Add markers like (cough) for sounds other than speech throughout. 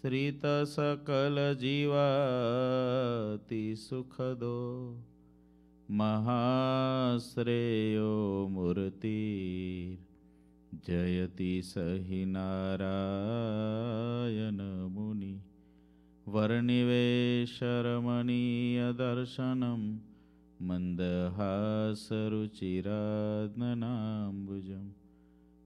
श्रितसकलजीवातिसुखदो महाश्रेयो मूर्तिर् जयति सहि नारायणमुनि वर्णिवेशरमणीयदर्शनं मन्दहासरुचिरात्नाम्बुजम्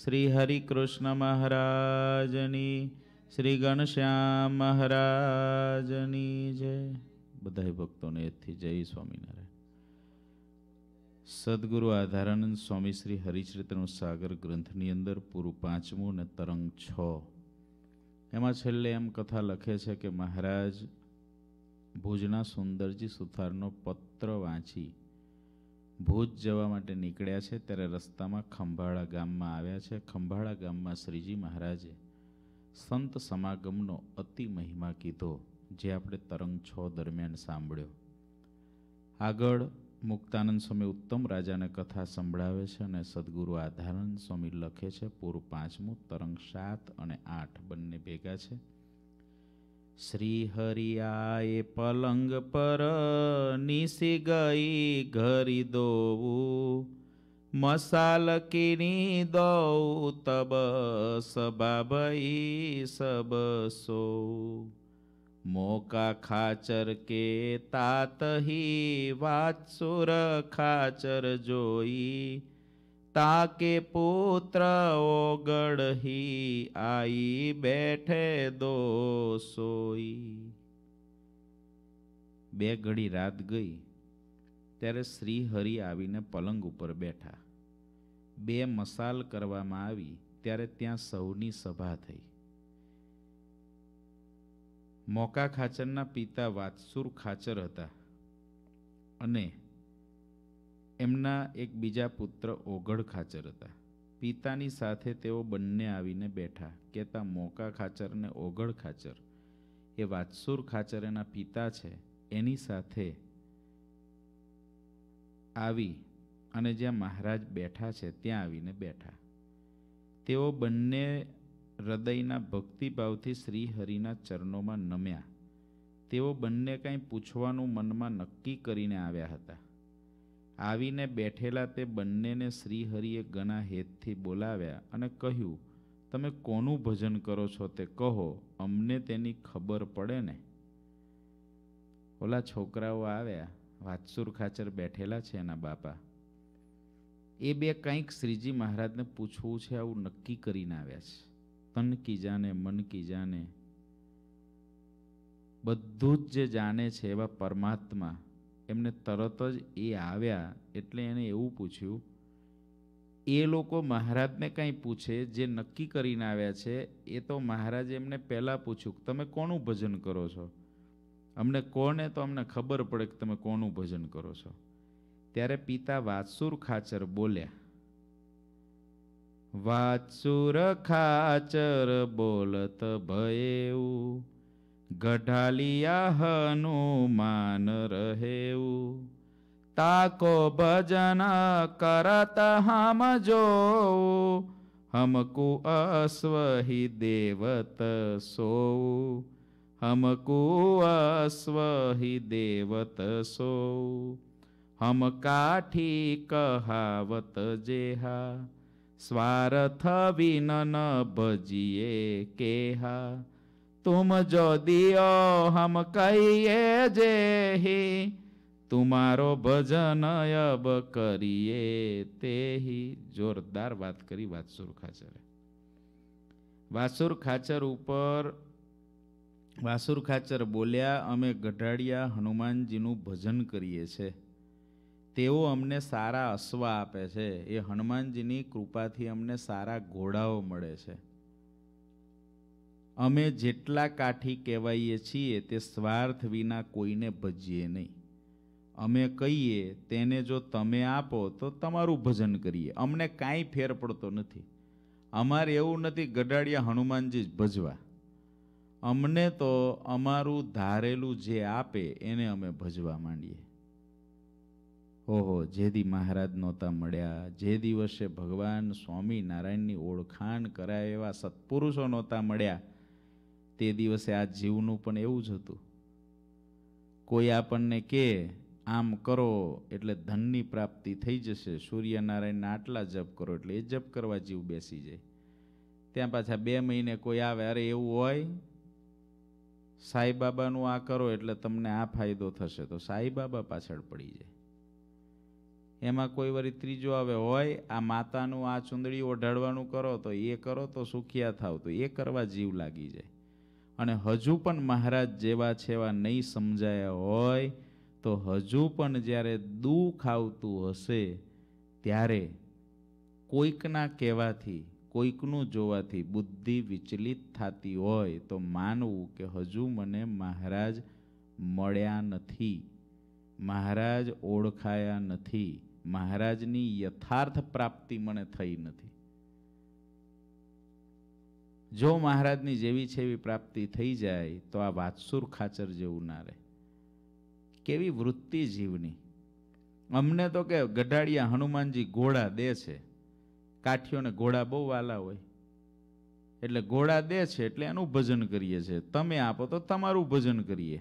શ્રી હરિકૃષ્ણ મહારાજની શ્રી ગણશ્યામ મહારાજની જય બધા ભક્તોને એથી જય સ્વામિનારાયણ સદગુરુ આધારાનંદ સ્વામી શ્રી હરિચરિત્રનો સાગર ગ્રંથની અંદર પૂરું પાંચમું અને તરંગ છ એમાં છેલ્લે એમ કથા લખે છે કે મહારાજ ભુજના સુંદરજી સુથારનો પત્ર વાંચી ભુજ જવા માટે નીકળ્યા છે ત્યારે રસ્તામાં ખંભાળા ગામમાં આવ્યા છે ખંભાળા ગામમાં શ્રીજી મહારાજે સંત સમાગમનો અતિ મહિમા કીધો જે આપણે તરંગ છ દરમિયાન સાંભળ્યો આગળ મુક્તાનંદ સ્વામી ઉત્તમ રાજાને કથા સંભળાવે છે અને સદગુરુ આધાનંદ સ્વામી લખે છે પૂર પાંચમું તરંગ સાત અને આઠ બંને ભેગા છે શ્રીહરિયાએ પલંગ પર નીસી ગઈ ઘરી દોવું મસાલ કિની દઉં તબ સબાબઈ સબસો મોકા ખાચર કે તાતહી વાત સુર ખાચર જોઈ તાકે પુત્ર ઓગળહી આઈ બેઠે દો સોઈ બે ઘડી રાત ગઈ ત્યારે શ્રી હરિ આવીને પલંગ ઉપર બેઠા બે મસાલ કરવામાં આવી ત્યારે ત્યાં સૌની સભા થઈ મોકા ખાચરના પિતા વાતસુર ખાચર હતા અને એમના એક બીજા પુત્ર ઓઘડ ખાચર હતા પિતાની સાથે તેઓ બંને આવીને બેઠા કહેતા મોકા ખાચર ને ઓઘડ ખાચર એ વાતસુર ખાચર એના પિતા છે એની સાથે આવી અને જ્યાં મહારાજ બેઠા છે ત્યાં આવીને બેઠા તેઓ બંને હૃદયના ભક્તિભાવથી શ્રીહરિના ચરણોમાં નમ્યા તેઓ બંને કાંઈ પૂછવાનું મનમાં નક્કી કરીને આવ્યા હતા આવીને બેઠેલા તે બંનેને શ્રીહરિએ ઘણા હેતથી બોલાવ્યા અને કહ્યું તમે કોનું ભજન કરો છો તે કહો અમને તેની ખબર પડે ને ઓલા છોકરાઓ આવ્યા વાતસુર ખાચર બેઠેલા છે એના બાપા એ બે કંઈક શ્રીજી મહારાજને પૂછવું છે આવું નક્કી કરીને આવ્યા છે તન કી જાને મન કી જાને બધું જ જે જાણે છે એવા પરમાત્મા એમને તરત જ એ આવ્યા એટલે એણે એવું પૂછ્યું એ લોકો મહારાજને કંઈ પૂછે જે નક્કી કરીને આવ્યા છે એ તો મહારાજે એમને પહેલાં પૂછ્યું કે તમે કોનું ભજન કરો છો અમને કોને તો અમને ખબર પડે કે તમે કોનું ભજન કરો છો ત્યારે પિતા વાસુર ખાચર બોલ્યા વાત્સુર ખાચર બોલત ભયેવું ગઢાલિયા હનુમાન રહેવું તાકો ભજન કરત હમ જો હમકુ અશ્વહિ દેવત સો હમકુ અશ્વહિ દેવત સો હમ કાઠી કહાવત જેહા સ્વાર્થ વિનન ભજીએ કેહા तुम जो दियो हम कहिए जे ही તુમારો ભજન અબ કરીએ તેહી જોરદાર વાત કરી વાસુર ખાચરે વાસુર ખાચર ઉપર વાસુર ખાચર બોલ્યા અમે ગઢાડિયા હનુમાનજીનું ભજન કરીએ છે તેઓ અમને સારા અશ્વા આપે છે એ હનુમાનજીની કૃપાથી અમને સારા ઘોડાઓ મળે છે અમે જેટલા કાઠી કહેવાઈએ છીએ તે સ્વાર્થ વિના કોઈને ભજીએ નહીં અમે કહીએ તેને જો તમે આપો તો તમારું ભજન કરીએ અમને કાંઈ ફેર પડતો નથી અમારે એવું નથી ગઢાડિયા હનુમાનજી જ ભજવા અમને તો અમારું ધારેલું જે આપે એને અમે ભજવા માંડીએ ઓહો જે જેદી મહારાજ નહોતા મળ્યા જે દિવસે ભગવાન સ્વામિનારાયણની ઓળખાણ કરાય એવા સત્પુરુષો નહોતા મળ્યા તે દિવસે આ જીવનું પણ એવું જ હતું કોઈ આપણને કે આમ કરો એટલે ધનની પ્રાપ્તિ થઈ જશે સૂર્યનારાયણના આટલા જપ કરો એટલે એ જપ કરવા જીવ બેસી જાય ત્યાં પાછા બે મહિને કોઈ આવે અરે એવું હોય સાંઈબાબાનું આ કરો એટલે તમને આ ફાયદો થશે તો સાંઈબાબા પાછળ પડી જાય એમાં કોઈ વરી ત્રીજો આવે હોય આ માતાનું આ ચુંદડી ઓઢાડવાનું કરો તો એ કરો તો સુખિયા થાવ તો એ કરવા જીવ લાગી જાય અને હજુ પણ મહારાજ જેવા છેવા નહીં સમજાયા હોય તો હજુ પણ જ્યારે દુઃખ આવતું હશે ત્યારે કોઈકના કહેવાથી કોઈકનું જોવાથી બુદ્ધિ વિચલિત થતી હોય તો માનવું કે હજુ મને મહારાજ મળ્યા નથી મહારાજ ઓળખાયા નથી મહારાજની યથાર્થ પ્રાપ્તિ મને થઈ નથી જો મહારાજની જેવી છે એવી પ્રાપ્તિ થઈ જાય તો આ વાત્સુર ખાચર જેવું ના રહે કેવી વૃત્તિ જીવની અમને તો કે ગઢાડિયા હનુમાનજી ઘોડા દે છે કાઠીઓને ઘોડા બહુ વાલા હોય એટલે ઘોડા દે છે એટલે એનું ભજન કરીએ છીએ તમે આપો તો તમારું ભજન કરીએ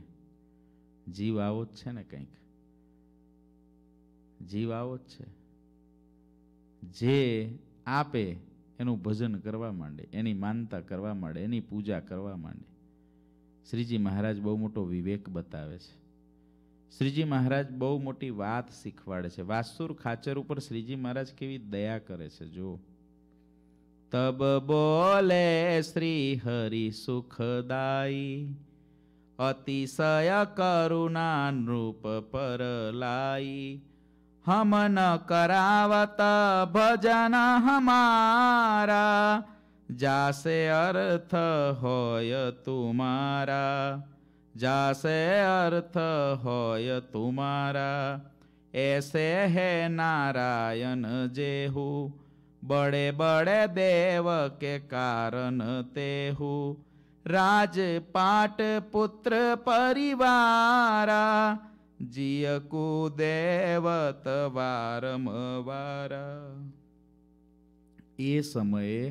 જીવ આવો જ છે ને કંઈક જીવ આવો જ છે જે આપે એનું ભજન કરવા માંડે એની માનતા કરવા માંડે એની પૂજા કરવા માંડે શ્રીજી મહારાજ બહુ મોટો વિવેક બતાવે છે શ્રીજી મહારાજ બહુ મોટી વાત શીખવાડે છે વાસુર ખાચર ઉપર શ્રીજી મહારાજ કેવી દયા કરે છે જો તબ બોલે શ્રી હરિ સુખદાઈ અતિશય કરુણા નૃપ પર લાઈ हमन करावत भजन हमारा जासे अर्थ होय तुम्हारा जासे अर्थ होय तुम्हारा ऐसे है नारायण जेहू बड़े बड़े देव के कारण तेहू राज पाट पुत्र परिवारा જીયકુ દેવત વારમવાર એ સમયે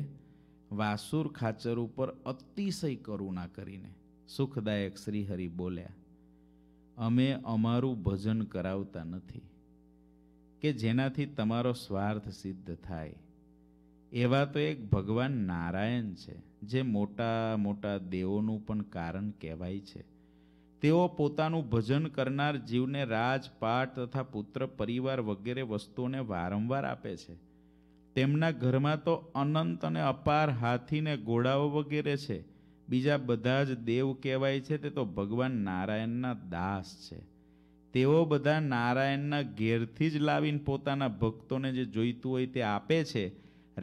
વાસુર ખાચર ઉપર અતિશય કરુણા કરીને સુખદાયક શ્રીહરિ બોલ્યા અમે અમારું ભજન કરાવતા નથી કે જેનાથી તમારો સ્વાર્થ સિદ્ધ થાય એવા તો એક ભગવાન નારાયણ છે જે મોટા મોટા દેવોનું પણ કારણ કહેવાય છે તેઓ પોતાનું ભજન કરનાર જીવને રાજપાટ તથા પુત્ર પરિવાર વગેરે વસ્તુઓને વારંવાર આપે છે તેમના ઘરમાં તો અનંત અને અપાર હાથીને ઘોડાઓ વગેરે છે બીજા બધા જ દેવ કહેવાય છે તે તો ભગવાન નારાયણના દાસ છે તેઓ બધા નારાયણના ઘેરથી જ લાવીને પોતાના ભક્તોને જે જોઈતું હોય તે આપે છે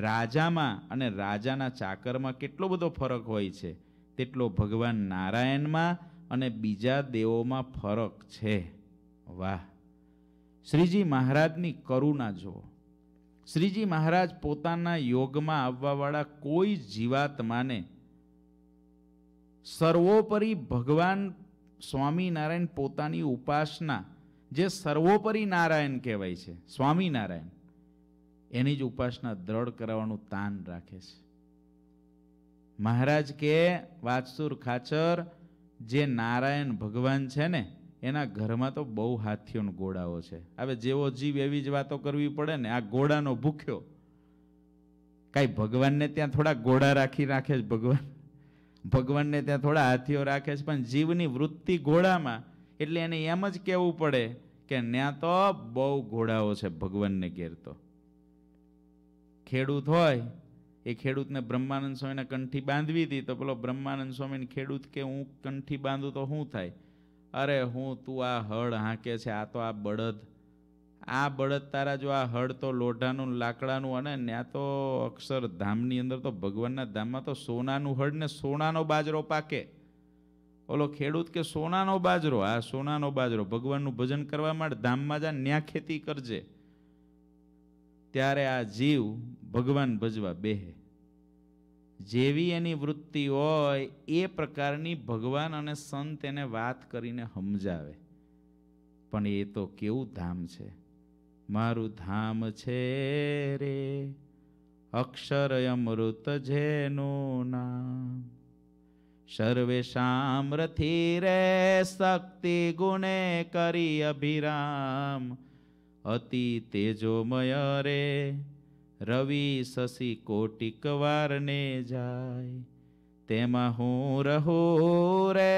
રાજામાં અને રાજાના ચાકરમાં કેટલો બધો ફરક હોય છે તેટલો ભગવાન નારાયણમાં અને બીજા દેવોમાં ફરક છે વાહ શ્રીજી મહારાજની કરુણા જુઓ શ્રીજી મહારાજ પોતાના યોગમાં આવવાવાળા કોઈ જીવાત્માને સર્વોપરી ભગવાન સ્વામિનારાયણ પોતાની ઉપાસના જે સર્વોપરી નારાયણ કહેવાય છે સ્વામિનારાયણ એની જ ઉપાસના દ્રઢ કરવાનું તાન રાખે છે મહારાજ કે વાતસુર ખાચર જે નારાયણ ભગવાન છે ને એના ઘરમાં તો બહુ હાથીઓનો ગોળાઓ છે હવે જેવો જીવ એવી જ વાતો કરવી પડે ને આ ગોળાનો ભૂખ્યો કાંઈ ભગવાનને ત્યાં થોડા ગોળા રાખી રાખે છે ભગવાન ભગવાનને ત્યાં થોડા હાથીઓ રાખે છે પણ જીવની વૃત્તિ ઘોડામાં એટલે એને એમ જ કહેવું પડે કે ત્યાં તો બહુ ઘોડાઓ છે ભગવાનને ઘેર તો ખેડૂત હોય એ ખેડૂતને બ્રહ્માનંદ સ્વામીને કંઠી બાંધવી હતી તો પેલો બ્રહ્માનંદ સ્વામીને ખેડૂત કે હું કંઠી બાંધું તો શું થાય અરે હું તું આ હળ હાંકે છે આ તો આ બળદ આ બળદ તારા જો આ હળ તો લોઢાનું લાકડાનું અને ત્યાં તો અક્ષર ધામની અંદર તો ભગવાનના ધામમાં તો સોનાનું હળ ને સોનાનો બાજરો પાકે ઓલો ખેડૂત કે સોનાનો બાજરો આ સોનાનો બાજરો ભગવાનનું ભજન કરવા માટે ધામમાં જા ન્યા ખેતી કરજે ત્યારે આ જીવ ભગવાન ભજવા બેહે જેવી એની વૃત્તિ હોય એ પ્રકારની ભગવાન અને સંત એને વાત કરીને સમજાવે પણ એ તો કેવું ધામ છે મારું ધામ છે રે અક્ષર અમૃત જેનું નામ સર્વેશામ રથી રે શક્તિ ગુણે કરી અભિરામ અતિ તેજોમય રે રવિ શશી કોટિક વારને જાય તેમાં હું રહો રે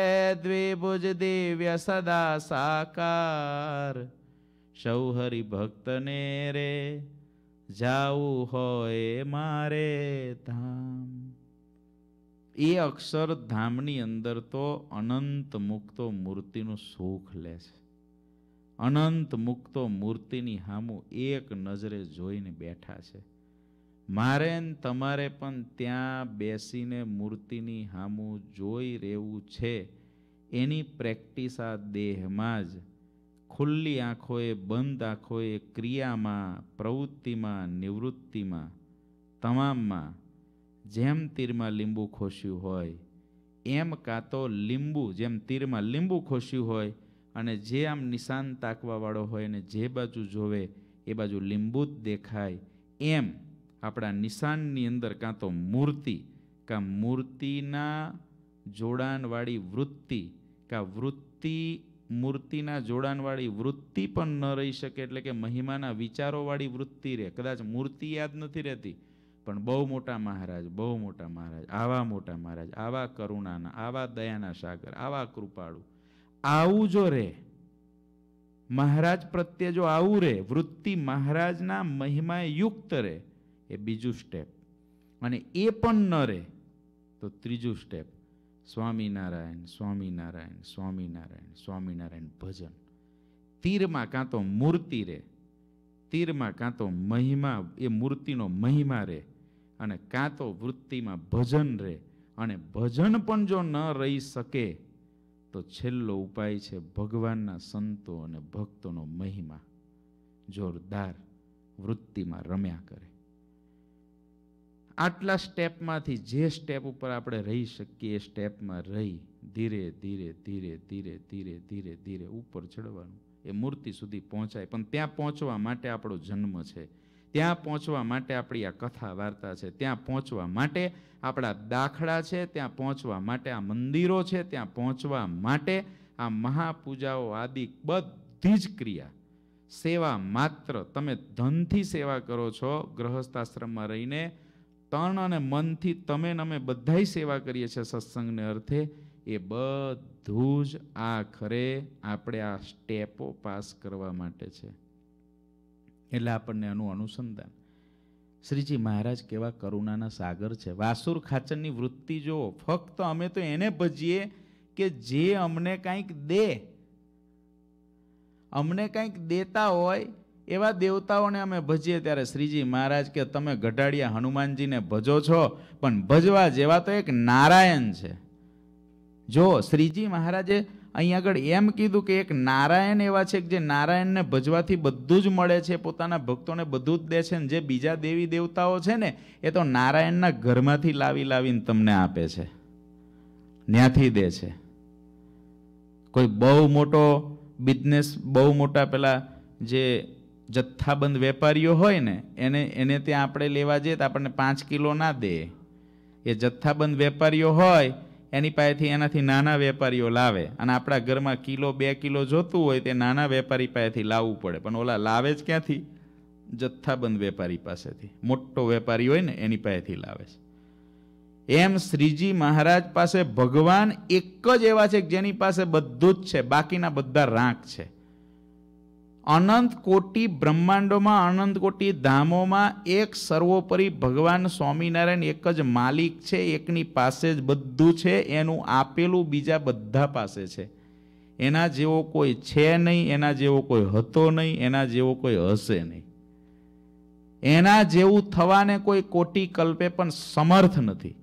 દ્વિભુજ દિવ્ય સદા સાકાર સૌ ભક્તને રે જાવું હોય મારે ધામ એ અક્ષર ધામની અંદર તો અનંત મુક્તો મૂર્તિનું સુખ લે છે અનંત મુક્તો મૂર્તિની હામું એક નજરે જોઈને બેઠા છે મારે ને તમારે પણ ત્યાં બેસીને મૂર્તિની હામું જોઈ રહેવું છે એની પ્રેક્ટિસ આ દેહમાં જ ખુલ્લી આંખોએ બંધ આંખોએ ક્રિયામાં પ્રવૃત્તિમાં નિવૃત્તિમાં તમામમાં જેમ તીરમાં લીંબુ ખોસ્યું હોય એમ કાં તો લીંબુ જેમ તીરમાં લીંબુ ખોસ્યું હોય અને જે આમ નિશાન તાકવાવાળો હોય અને જે બાજુ જોવે એ બાજુ લીંબુ જ દેખાય એમ આપણા નિશાનની અંદર કાં તો મૂર્તિ કાં મૂર્તિના જોડાણવાળી વૃત્તિ કાં વૃત્તિ મૂર્તિના જોડાણવાળી વૃત્તિ પણ ન રહી શકે એટલે કે મહિમાના વિચારોવાળી વૃત્તિ રહે કદાચ મૂર્તિ યાદ નથી રહેતી પણ બહુ મોટા મહારાજ બહુ મોટા મહારાજ આવા મોટા મહારાજ આવા કરુણાના આવા દયાના સાગર આવા કૃપાળુ આવું જો રહે મહારાજ પ્રત્યે જો આવું રહે વૃત્તિ મહારાજના મહિમાએ યુક્ત રહે એ બીજું સ્ટેપ અને એ પણ ન રહે તો ત્રીજું સ્ટેપ સ્વામિનારાયણ સ્વામિનારાયણ સ્વામિનારાયણ સ્વામિનારાયણ ભજન તીરમાં કાં તો મૂર્તિ રહે તીરમાં કાં તો મહિમા એ મૂર્તિનો મહિમા રહે અને કાં તો વૃત્તિમાં ભજન રહે અને ભજન પણ જો ન રહી શકે તો છેલ્લો ઉપાય છે ભગવાનના સંતો અને ભક્તોનો મહિમા જોરદાર વૃત્તિમાં રમ્યા કરે આટલા સ્ટેપમાંથી જે સ્ટેપ ઉપર આપણે રહી શકીએ એ સ્ટેપમાં રહી ધીરે ધીરે ધીરે ધીરે ધીરે ધીરે ધીરે ઉપર ચડવાનું એ મૂર્તિ સુધી પહોંચાય પણ ત્યાં પહોંચવા માટે આપણો જન્મ છે ત્યાં પહોંચવા માટે આપણી આ કથા વાર્તા છે ત્યાં પહોંચવા માટે આપણા દાખલા છે ત્યાં પહોંચવા માટે આ મંદિરો છે ત્યાં પહોંચવા માટે આ મહાપૂજાઓ આદિ બધી જ ક્રિયા સેવા માત્ર તમે ધનથી સેવા કરો છો ગ્રહસ્થાશ્રમમાં રહીને તન અને મનથી તમે અમે બધાય સેવા કરીએ છીએ સત્સંગને અર્થે એ બધું જ આખરે આપણે આ સ્ટેપો પાસ કરવા માટે છે એટલે આપણને આનું અનુસંધાન શ્રીજી મહારાજ કેવા કરુણાના સાગર છે વાસુર ખાચરની વૃત્તિ જુઓ ફક્ત અમે તો એને ભજીએ કે જે અમને કાંઈક દે અમને કાંઈક દેતા હોય એવા દેવતાઓને અમે ભજીએ ત્યારે શ્રીજી મહારાજ કે તમે ગઢાડિયા હનુમાનજીને ભજો છો પણ ભજવા જેવા તો એક નારાયણ છે જો શ્રીજી મહારાજે અહીં આગળ એમ કીધું કે એક નારાયણ એવા છે કે જે નારાયણને ભજવાથી બધું જ મળે છે પોતાના ભક્તોને બધું જ દે છે ને જે બીજા દેવી દેવતાઓ છે ને એ તો નારાયણના ઘરમાંથી લાવી લાવીને તમને આપે છે ત્યાંથી દે છે કોઈ બહુ મોટો બિઝનેસ બહુ મોટા પેલા જે જથ્થાબંધ વેપારીઓ હોય ને એને એને ત્યાં આપણે લેવા જઈએ તો આપણને પાંચ કિલો ના દે એ જથ્થાબંધ વેપારીઓ હોય એની પાસેથી એનાથી નાના વેપારીઓ લાવે અને આપણા ઘરમાં કિલો બે કિલો જોતું હોય તે નાના વેપારી પાસેથી લાવવું પડે પણ ઓલા લાવે જ ક્યાંથી જથ્થાબંધ વેપારી પાસેથી મોટો વેપારી હોય ને એની પાસેથી લાવે છે એમ શ્રીજી મહારાજ પાસે ભગવાન એક જ એવા છે જેની પાસે બધું જ છે બાકીના બધા રાંક છે અનંત કોટી બ્રહ્માંડોમાં અનંત કોટી ધામોમાં એક સર્વોપરી ભગવાન સ્વામિનારાયણ એક જ માલિક છે એકની પાસે જ બધું છે એનું આપેલું બીજા બધા પાસે છે એના જેવો કોઈ છે નહીં એના જેવો કોઈ હતો નહીં એના જેવો કોઈ હશે નહીં એના જેવું થવાને કોઈ કોટી કલ્પે પણ સમર્થ નથી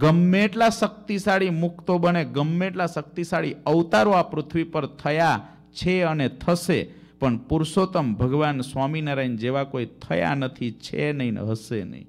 ગમે એટલા શક્તિશાળી મુક્તો બને ગમે એટલા શક્તિશાળી અવતારો આ પૃથ્વી પર થયા છે અને થશે પણ પુરુષોત્તમ ભગવાન સ્વામિનારાયણ જેવા કોઈ થયા નથી છે નહીં હશે નહીં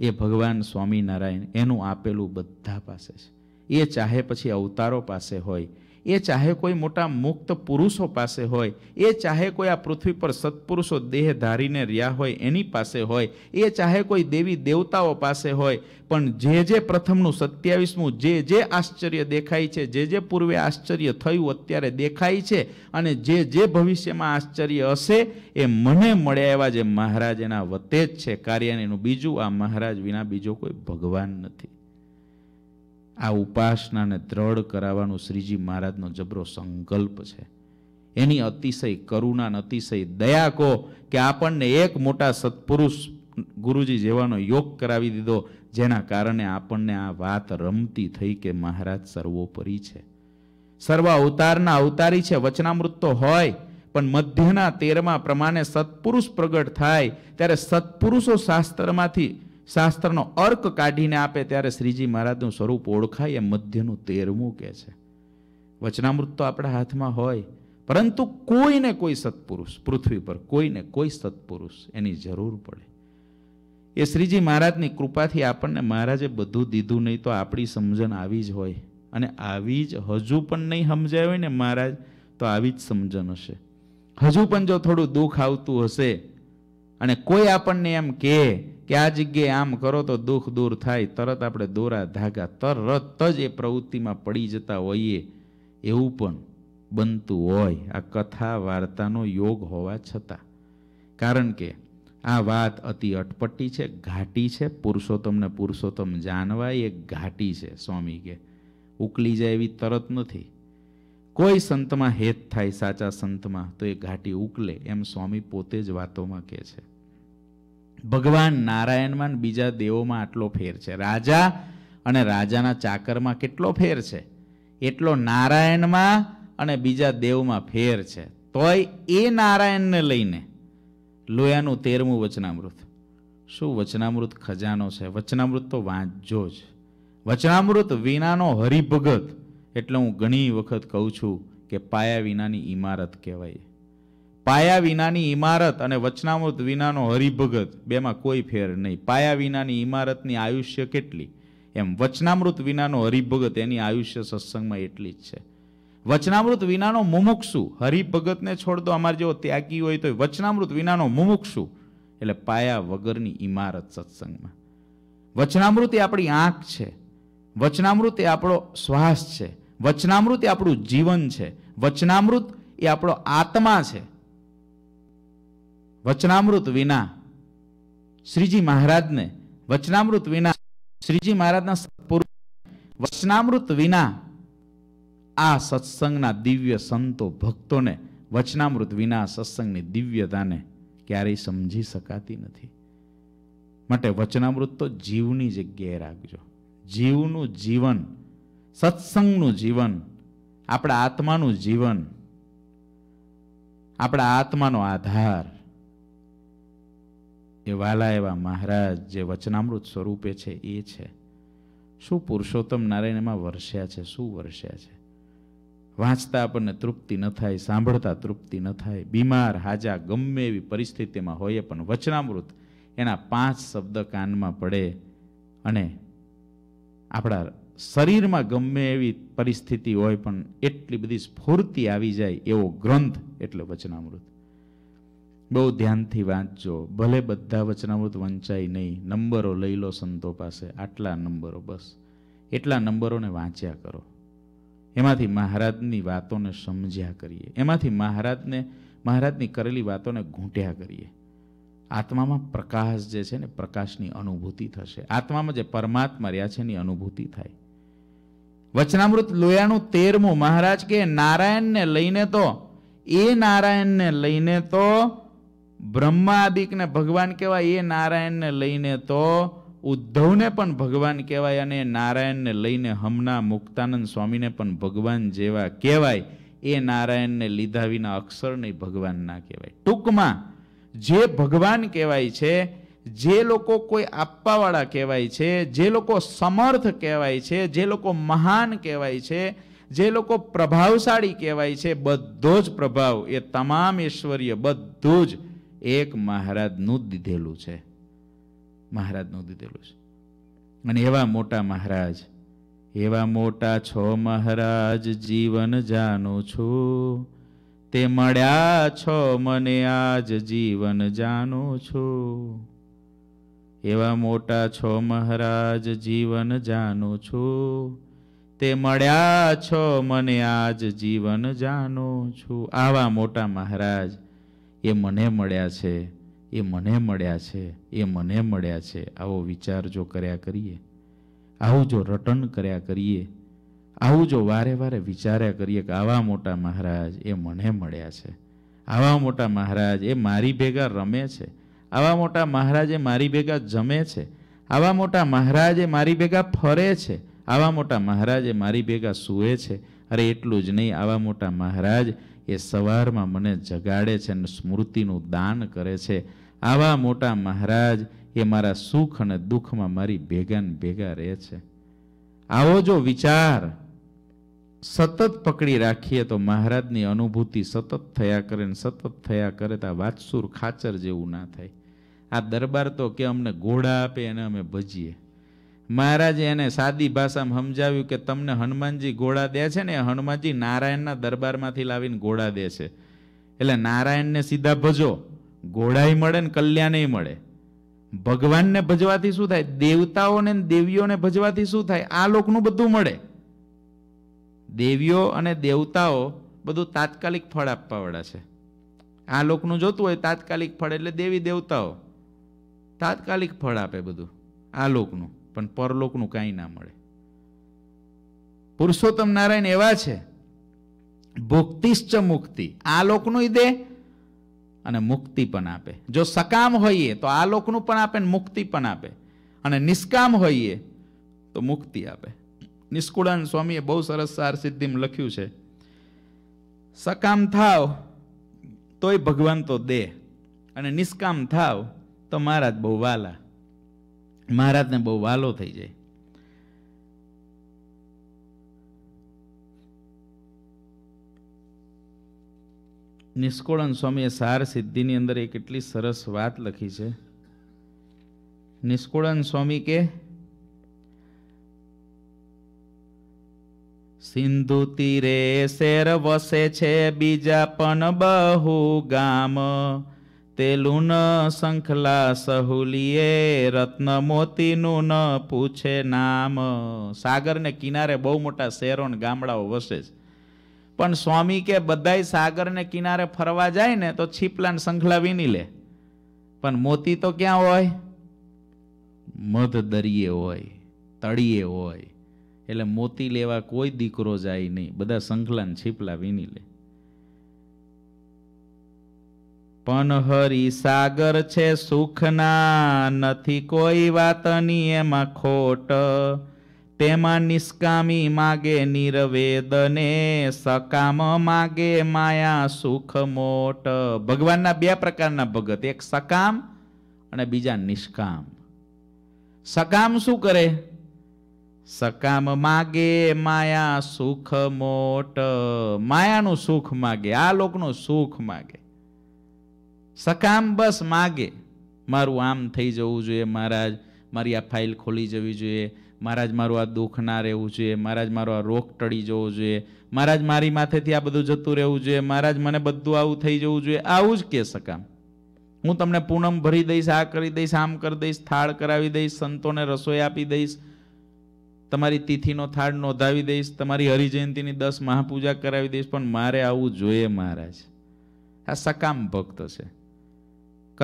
એ ભગવાન સ્વામિનારાયણ એનું આપેલું બધા પાસે છે એ ચાહે પછી અવતારો પાસે હોય એ ચાહે કોઈ મોટા મુક્ત પુરુષો પાસે હોય એ ચાહે કોઈ આ પૃથ્વી પર સત્પુરુષો દેહ ધારીને રહ્યા હોય એની પાસે હોય એ ચાહે કોઈ દેવી દેવતાઓ પાસે હોય પણ જે જે પ્રથમનું સત્યાવીસમું જે જે આશ્ચર્ય દેખાય છે જે જે પૂર્વે આશ્ચર્ય થયું અત્યારે દેખાય છે અને જે જે ભવિષ્યમાં આશ્ચર્ય હશે એ મને મળ્યા એવા જે મહારાજ એના વતે જ છે કાર્યાણીનું બીજું આ મહારાજ વિના બીજો કોઈ ભગવાન નથી આ ઉપાસનાને દ્રઢ કરાવવાનો શ્રીજી મહારાજનો જબરો સંકલ્પ છે એની અતિશય કરુણા અતિશય દયા કહો કે આપણને એક મોટા સત્પુરુષ ગુરુજી જેવાનો યોગ કરાવી દીધો જેના કારણે આપણને આ વાત રમતી થઈ કે મહારાજ સર્વોપરી છે સર્વ અવતારના અવતારી છે વચનામૃત તો હોય પણ મધ્યના તેરમાં પ્રમાણે સત્પુરુષ પ્રગટ થાય ત્યારે સત્પુરુષો શાસ્ત્રમાંથી શાસ્ત્રનો અર્ક કાઢીને આપે ત્યારે શ્રીજી મહારાજનું સ્વરૂપ ઓળખાય એ મધ્યનું તેરમું કહે છે વચનામૃત તો આપણા હાથમાં હોય પરંતુ કોઈને કોઈ સત્પુરુષ પૃથ્વી પર કોઈને કોઈ સત્પુરુષ એની જરૂર પડે એ શ્રીજી મહારાજની કૃપાથી આપણને મહારાજે બધું દીધું નહીં તો આપણી સમજણ આવી જ હોય અને આવી જ હજુ પણ નહીં સમજાય હોય ને મહારાજ તો આવી જ સમજણ હશે હજુ પણ જો થોડું દુઃખ આવતું હશે અને કોઈ આપણને એમ કહે કે આ જગ્યાએ આમ કરો તો દુઃખ દૂર થાય તરત આપણે દોરા ધાગા તરત જ એ પ્રવૃત્તિમાં પડી જતા હોઈએ એવું પણ બનતું હોય આ કથા વાર્તાનો યોગ હોવા છતાં કારણ કે આ વાત અતિ અટપટી છે ઘાટી છે પુરુષોત્તમને પુરુષોત્તમ જાણવા એ ઘાટી છે સ્વામી કે ઉકલી જાય એવી તરત નથી કોઈ સંતમાં હેત થાય સાચા સંતમાં તો એ ઘાટી ઉકલે એમ સ્વામી પોતે જ વાતોમાં કહે છે ભગવાન નારાયણમાં બીજા દેવોમાં આટલો ફેર છે રાજા અને રાજાના ચાકરમાં કેટલો ફેર છે એટલો નારાયણમાં અને બીજા દેવમાં ફેર છે તોય એ નારાયણને લઈને લોયાનું તેરમું વચનામૃત શું વચનામૃત ખજાનો છે વચનામૃત તો વાંચજો જ વચનામૃત વિનાનો હરિભગત એટલે હું ઘણી વખત કહું છું કે પાયા વિનાની ઇમારત કહેવાય પાયા વિનાની ઇમારત અને વચનામૃત વિનાનો હરિભગત બેમાં કોઈ ફેર નહીં પાયા વિનાની ઇમારતની આયુષ્ય કેટલી એમ વચનામૃત વિનાનો હરિભગત એની આયુષ્ય સત્સંગમાં એટલી જ છે વચનામૃત વિનાનો મુમુક્ષુ હરિભગતને છોડતો અમારે જેવો ત્યાગી હોય તો વચનામૃત વિનાનો મુમુક્ષુ એટલે પાયા વગરની ઇમારત સત્સંગમાં વચનામૃત એ આપણી આંખ છે વચનામૃત એ આપણો શ્વાસ છે વચનામૃત એ આપણું જીવન છે વચનામૃત એ આપણો આત્મા છે વચનામૃત વિના શ્રીજી મહારાજને વચનામૃત વિના શ્રીજી મહારાજના સત્પુરુષ વચનામૃત વિના આ સત્સંગના દિવ્ય સંતો ભક્તોને વચનામૃત વિના સત્સંગની દિવ્યતાને ક્યારેય સમજી શકાતી નથી માટે વચનામૃત તો જીવની જગ્યાએ રાખજો જીવનું જીવન સત્સંગનું જીવન આપણા આત્માનું જીવન આપણા આત્માનો આધાર એ વાલા એવા મહારાજ જે વચનામૃત સ્વરૂપે છે એ છે શું પુરુષોત્તમ નારાયણ એમાં વરસ્યા છે શું વરસ્યા છે વાંચતા આપણને તૃપ્તિ ન થાય સાંભળતા તૃપ્તિ ન થાય બીમાર હાજા ગમે એવી પરિસ્થિતિમાં હોઈએ પણ વચનામૃત એના પાંચ શબ્દ કાનમાં પડે અને આપણા શરીરમાં ગમે એવી પરિસ્થિતિ હોય પણ એટલી બધી સ્ફૂર્તિ આવી જાય એવો ગ્રંથ એટલે વચનામૃત બહુ ધ્યાનથી વાંચજો ભલે બધા વચનામૃત વંચાય નહીં નંબરો લઈ લો સંતો પાસે આટલા નંબરો બસ એટલા નંબરોને વાંચ્યા કરો એમાંથી મહારાજની વાતોને સમજ્યા કરીએ એમાંથી મહારાજને મહારાજની કરેલી વાતોને ઘૂંટ્યા કરીએ આત્મામાં પ્રકાશ જે છે ને પ્રકાશની અનુભૂતિ થશે આત્મામાં જે પરમાત્મા રહ્યા છે એની અનુભૂતિ થાય વચનામૃત લોયાનું તેરમું મહારાજ કે નારાયણને લઈને તો એ નારાયણને લઈને તો બ્રહ્માદિકને ભગવાન કહેવાય એ નારાયણને લઈને તો ઉદ્ધવને પણ ભગવાન કહેવાય અને નારાયણને લઈને હમણાં મુક્તાનંદ સ્વામીને પણ ભગવાન જેવા કહેવાય એ નારાયણને લીધા વિના અક્ષર નહીં ભગવાન ના કહેવાય ટૂંકમાં જે ભગવાન કહેવાય છે જે લોકો કોઈ આપવાવાળા કહેવાય છે જે લોકો સમર્થ કહેવાય છે જે લોકો મહાન કહેવાય છે જે લોકો પ્રભાવશાળી કહેવાય છે બધો જ પ્રભાવ એ તમામ ઐશ્વર્ય બધું જ એક મહારાજનું જ દીધેલું છે મહારાજનું દીધેલું છે અને એવા મોટા મહારાજ એવા મોટા છો મહારાજ જીવન જાણું છું તે મળ્યા છો મને આજ જીવન જાણું છું એવા મોટા છો મહારાજ જીવન જાણું છું તે મળ્યા છો મને આજ જીવન જાણું છું આવા મોટા મહારાજ એ મને મળ્યા છે એ મને મળ્યા છે એ મને મળ્યા છે આવો વિચાર જો કર્યા કરીએ આવું જો રટન કર્યા કરીએ આવું જો વારે વારે વિચાર્યા કરીએ કે આવા મોટા મહારાજ એ મને મળ્યા છે આવા મોટા મહારાજ એ મારી ભેગા રમે છે આવા મોટા મહારાજે મારી ભેગા જમે છે આવા મોટા મહારાજ એ મારી ભેગા ફરે છે આવા મોટા મહારાજ એ મારી ભેગા સૂએ છે અરે એટલું જ નહીં આવા મોટા મહારાજ એ સવારમાં મને જગાડે છે અને સ્મૃતિનું દાન કરે છે આવા મોટા મહારાજ એ મારા સુખ અને દુઃખમાં મારી ભેગા ને ભેગા રહે છે આવો જો વિચાર સતત પકડી રાખીએ તો મહારાજની અનુભૂતિ સતત થયા કરે ને સતત થયા કરે તો આ વાતસુર ખાચર જેવું ના થાય આ દરબાર તો કે અમને ઘોડા આપે અને અમે ભજીએ મહારાજે એને સાદી ભાષામાં સમજાવ્યું કે તમને હનુમાનજી ગોળા દે છે ને હનુમાનજી નારાયણના દરબારમાંથી લાવીને ગોળા દે છે એટલે નારાયણને સીધા ભજો ઘોડાય મળે ને કલ્યાણય મળે ભગવાનને ભજવાથી શું થાય દેવતાઓને દેવીઓને ભજવાથી શું થાય આ લોકનું બધું મળે દેવીઓ અને દેવતાઓ બધું તાત્કાલિક ફળ આપવાવાળા છે આ લોકનું જોતું હોય તાત્કાલિક ફળ એટલે દેવી દેવતાઓ તાત્કાલિક ફળ આપે બધું આ લોકનું પણ પરલોકનું કાંઈ ના મળે પુરુષોત્તમ નારાયણ એવા છે ભુક્તિશ્ચ મુક્તિ આ લોકનું દે અને મુક્તિ પણ આપે જો સકામ હોઈએ તો આ લોકનું પણ આપે ને મુક્તિ પણ આપે અને નિષ્કામ હોઈએ તો મુક્તિ આપે નિષ્કુળાન સ્વામીએ બહુ સરસ સાર સિદ્ધિમ લખ્યું છે સકામ થાવ તોય ભગવાન તો દે અને નિષ્કામ થાવ તો મહારાજ બહુ વાલા મહારાજને બહુ વાલો થઈ જાય નિષ્કોળન સ્વામીએ સાર સિદ્ધિની અંદર એક કેટલી સરસ વાત લખી છે નિષ્કોળન સ્વામી કે સિંધુ તીરે શેર વસે છે બીજા પણ બહુ ગામ તેલુન ન શંખલા સહુલીએ રત્ન મોતીનું ન પૂછે નામ સાગરને કિનારે બહુ મોટા શહેરો ને ગામડાઓ વસે છે પણ સ્વામી કે બધાય સાગરને કિનારે ફરવા જાય ને તો છીપલાને શંખલા વિની લે પણ મોતી તો ક્યાં હોય મધ દરિયે હોય તળિયે હોય એટલે મોતી લેવા કોઈ દીકરો જાય નહીં બધા શંખલાને છીપલા વિની લે પનહરી સાગર છે સુખના નથી કોઈ વાત વાતની એમાં ખોટ તેમાં નિષ્કામી માગે નિર્વેદને સકામ માગે માયા સુખ મોટ ભગવાનના બે પ્રકારના ભગત એક સકામ અને બીજા નિષ્કામ સકામ શું કરે સકામ માગે માયા સુખ મોટ માયાનું સુખ માગે આ લોકનું સુખ માગે સકામ બસ માગે મારું આમ થઈ જવું જોઈએ મહારાજ મારી આ ફાઇલ ખોલી જવી જોઈએ મહારાજ મારું આ દુઃખ ના રહેવું જોઈએ મહારાજ મારો આ રોગ ટળી જવો જોઈએ મહારાજ મારી માથેથી આ બધું જતું રહેવું જોઈએ મહારાજ મને બધું આવું થઈ જવું જોઈએ આવું જ કે સકામ હું તમને પૂનમ ભરી દઈશ આ કરી દઈશ આમ કરી દઈશ થાળ કરાવી દઈશ સંતોને રસોઈ આપી દઈશ તમારી તિથિનો થાળ નોંધાવી દઈશ તમારી હરિજયંતિની દસ મહાપૂજા કરાવી દઈશ પણ મારે આવું જોઈએ મહારાજ આ સકામ ભક્ત છે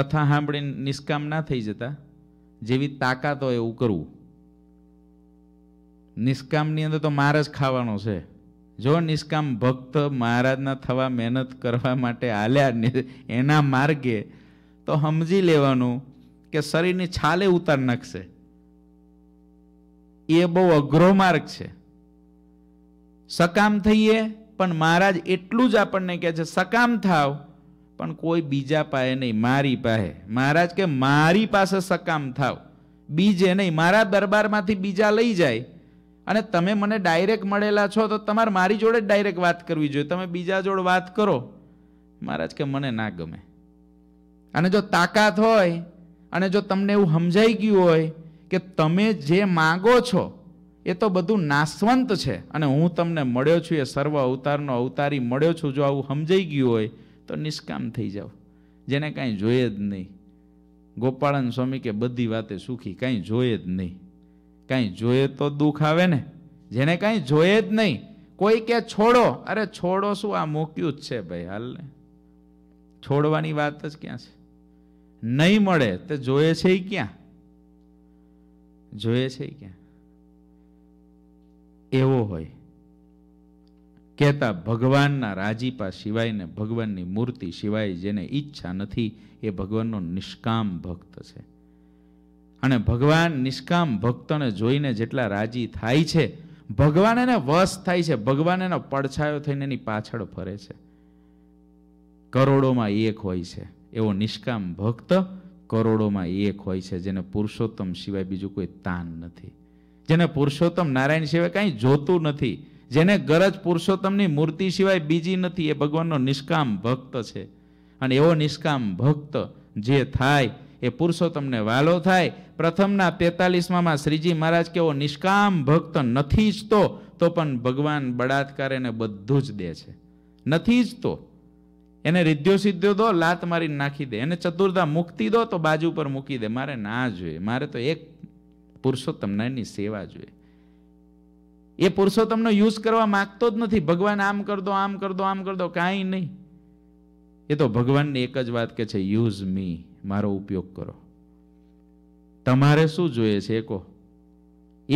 કથા સાંભળીને નિષ્કામ ના થઈ જતા જેવી તાકાત હોય એવું કરવું નિષ્કામની અંદર તો મારે જ ખાવાનો છે જો નિષ્કામ ભક્ત મહારાજના થવા મહેનત કરવા માટે હાલ્યા એના માર્ગે તો સમજી લેવાનું કે શરીરની છાલે ઉતાર નાખશે એ બહુ અઘરો માર્ગ છે સકામ થઈએ પણ મહારાજ એટલું જ આપણને કહે છે સકામ થાવ પણ કોઈ બીજા પાસે નહીં મારી પાસે મહારાજ કે મારી પાસે સકામ થાવ બીજે નહીં મારા દરબારમાંથી બીજા લઈ જાય અને તમે મને ડાયરેક્ટ મળેલા છો તો તમારે મારી જોડે જ ડાયરેક્ટ વાત કરવી જોઈએ તમે બીજા જોડે વાત કરો મહારાજ કે મને ના ગમે અને જો તાકાત હોય અને જો તમને એવું સમજાઈ ગયું હોય કે તમે જે માગો છો એ તો બધું નાશવંત છે અને હું તમને મળ્યો છું એ સર્વ અવતારનો અવતારી મળ્યો છું જો આવું સમજાઈ ગયું હોય તો નિષ્કામ થઈ જાઓ જેને કાંઈ જોઈએ જ નહીં ગોપાળન સ્વામી કે બધી વાતે સુખી કાંઈ જોઈએ જ નહીં કાંઈ જોઈએ તો દુઃખ આવે ને જેને કાંઈ જોઈએ જ નહીં કોઈ કે છોડો અરે છોડો શું આ મૂક્યું જ છે ભાઈ હાલને છોડવાની વાત જ ક્યાં છે નહીં મળે તો જોઈએ છે ક્યાં જોઈએ છે ક્યાં એવો હોય કહેતા ભગવાનના રાજીપા સિવાયને ભગવાનની મૂર્તિ સિવાય જેને ઈચ્છા નથી એ ભગવાનનો નિષ્કામ ભક્ત છે અને ભગવાન નિષ્કામ ભક્તને જોઈને જેટલા રાજી થાય છે ભગવાન એને વશ થાય છે ભગવાન એનો પડછાયો થઈને એની પાછળ ફરે છે કરોડોમાં એક હોય છે એવો નિષ્કામ ભક્ત કરોડોમાં એક હોય છે જેને પુરુષોત્તમ સિવાય બીજું કોઈ તાન નથી જેને પુરુષોત્તમ નારાયણ સિવાય કાંઈ જોતું નથી જેને ગરજ પુરુષોત્તમની મૂર્તિ સિવાય બીજી નથી એ ભગવાનનો નિષ્કામ ભક્ત છે અને એવો નિષ્કામ ભક્ત જે થાય એ પુરુષોત્તમને વાલો થાય પ્રથમના તેતાલીસમાં શ્રીજી મહારાજ કે એવો નિષ્કામ ભક્ત નથી જ તો પણ ભગવાન બળાત્કાર એને બધું જ દે છે નથી જ તો એને રીધ્યો સિદ્ધ્યો દો લાત મારી નાખી દે એને ચતુર્ધા મુક્તિ દો તો બાજુ પર મૂકી દે મારે ના જોઈએ મારે તો એક પુરુષોત્તમના એની સેવા જોઈએ એ પુરુષોત્તમનો યુઝ કરવા માંગતો જ નથી ભગવાન આમ કરદો આમ કરદો આમ કર દો કાંઈ નહીં એ તો ભગવાનની એક જ વાત કે છે યુઝ મી મારો ઉપયોગ કરો તમારે શું જોઈએ છે એ કહો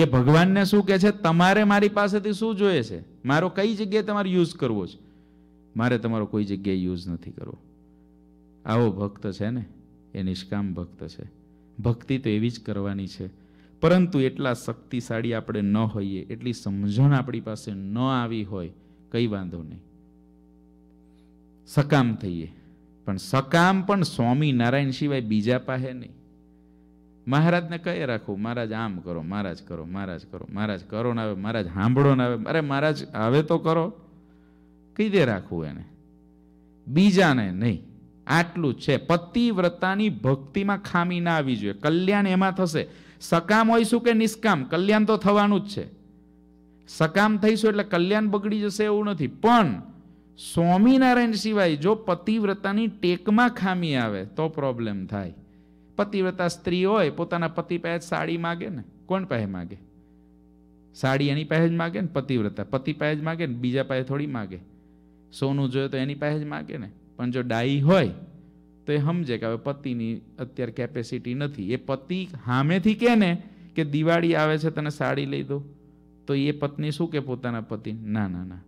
એ ભગવાનને શું કહે છે તમારે મારી પાસેથી શું જોઈએ છે મારો કઈ જગ્યાએ તમારે યુઝ કરવો છે મારે તમારો કોઈ જગ્યાએ યુઝ નથી કરવો આવો ભક્ત છે ને એ નિષ્કામ ભક્ત છે ભક્તિ તો એવી જ કરવાની છે પરંતુ એટલા શક્તિશાળી આપણે ન હોઈએ એટલી સમજણ આપણી પાસે ન આવી હોય કઈ વાંધો નહીં સકામ થઈએ પણ સકામ પણ સ્વામી નારાયણ સિવાય બીજા પાસે નહીં મહારાજને કહી રાખવું મહારાજ આમ કરો મહારાજ કરો મહારાજ કરો મહારાજ કરો ને આવે મહારાજ સાંભળો ને આવે અરે મહારાજ આવે તો કરો કઈ દે રાખવું એને બીજાને નહીં આટલું છે પતિવ્રતાની ભક્તિમાં ખામી ના આવી જોઈએ કલ્યાણ એમાં થશે સકામ હોઈશું કે નિષ્કામ કલ્યાણ તો થવાનું જ છે સકામ થઈશું એટલે કલ્યાણ બગડી જશે એવું નથી પણ સ્વામિનારાયણ સિવાય જો પતિવ્રતાની ટેકમાં ખામી આવે તો પ્રોબ્લેમ થાય પતિવ્રતા સ્ત્રી હોય પોતાના પતિ પાસે સાડી માગે ને કોણ પાસે માગે સાડી એની પાસે જ માગે ને પતિવ્રતા પતિ પાસે જ માગે ને બીજા પાસે થોડી માગે સોનું જોયે તો એની પાસે જ માગે ને પણ જો ડાઈ હોય તો એ સમજે કે હવે પતિની અત્યારે કેપેસિટી નથી એ પતિ સામેથી કહે ને કે દિવાળી આવે છે તને સાડી લઈ દો તો એ પત્ની શું કે પોતાના પતિ ના ના ના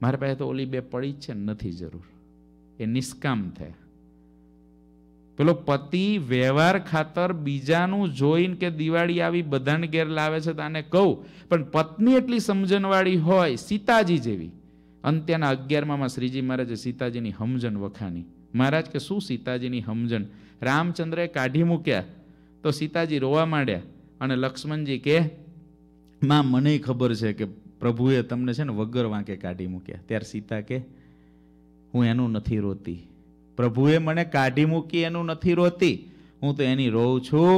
મારા પાસે તો ઓલી બે પડી જ છે નથી જરૂર એ નિષ્કામ થયા પેલો પતિ વ્યવહાર ખાતર બીજાનું જોઈને કે દિવાળી આવી બધાને ઘેર લાવે છે તો આને કહું પણ પત્ની એટલી સમજણવાળી હોય સીતાજી જેવી અંત્યના અગિયારમાં શ્રીજી મહારાજે સીતાજીની સમજણ વખાણી મહારાજ કે શું સીતાજીની સમજણ રામચંદ્રએ કાઢી મૂક્યા તો સીતાજી રોવા માંડ્યા અને લક્ષ્મણજી કે માં મને ખબર છે કે પ્રભુએ તમને છે ને વગર વાંકે કાઢી મૂક્યા ત્યારે સીતા કે હું એનું નથી રોતી પ્રભુએ મને કાઢી મૂકી એનું નથી રોતી હું તો એની રોઉં છું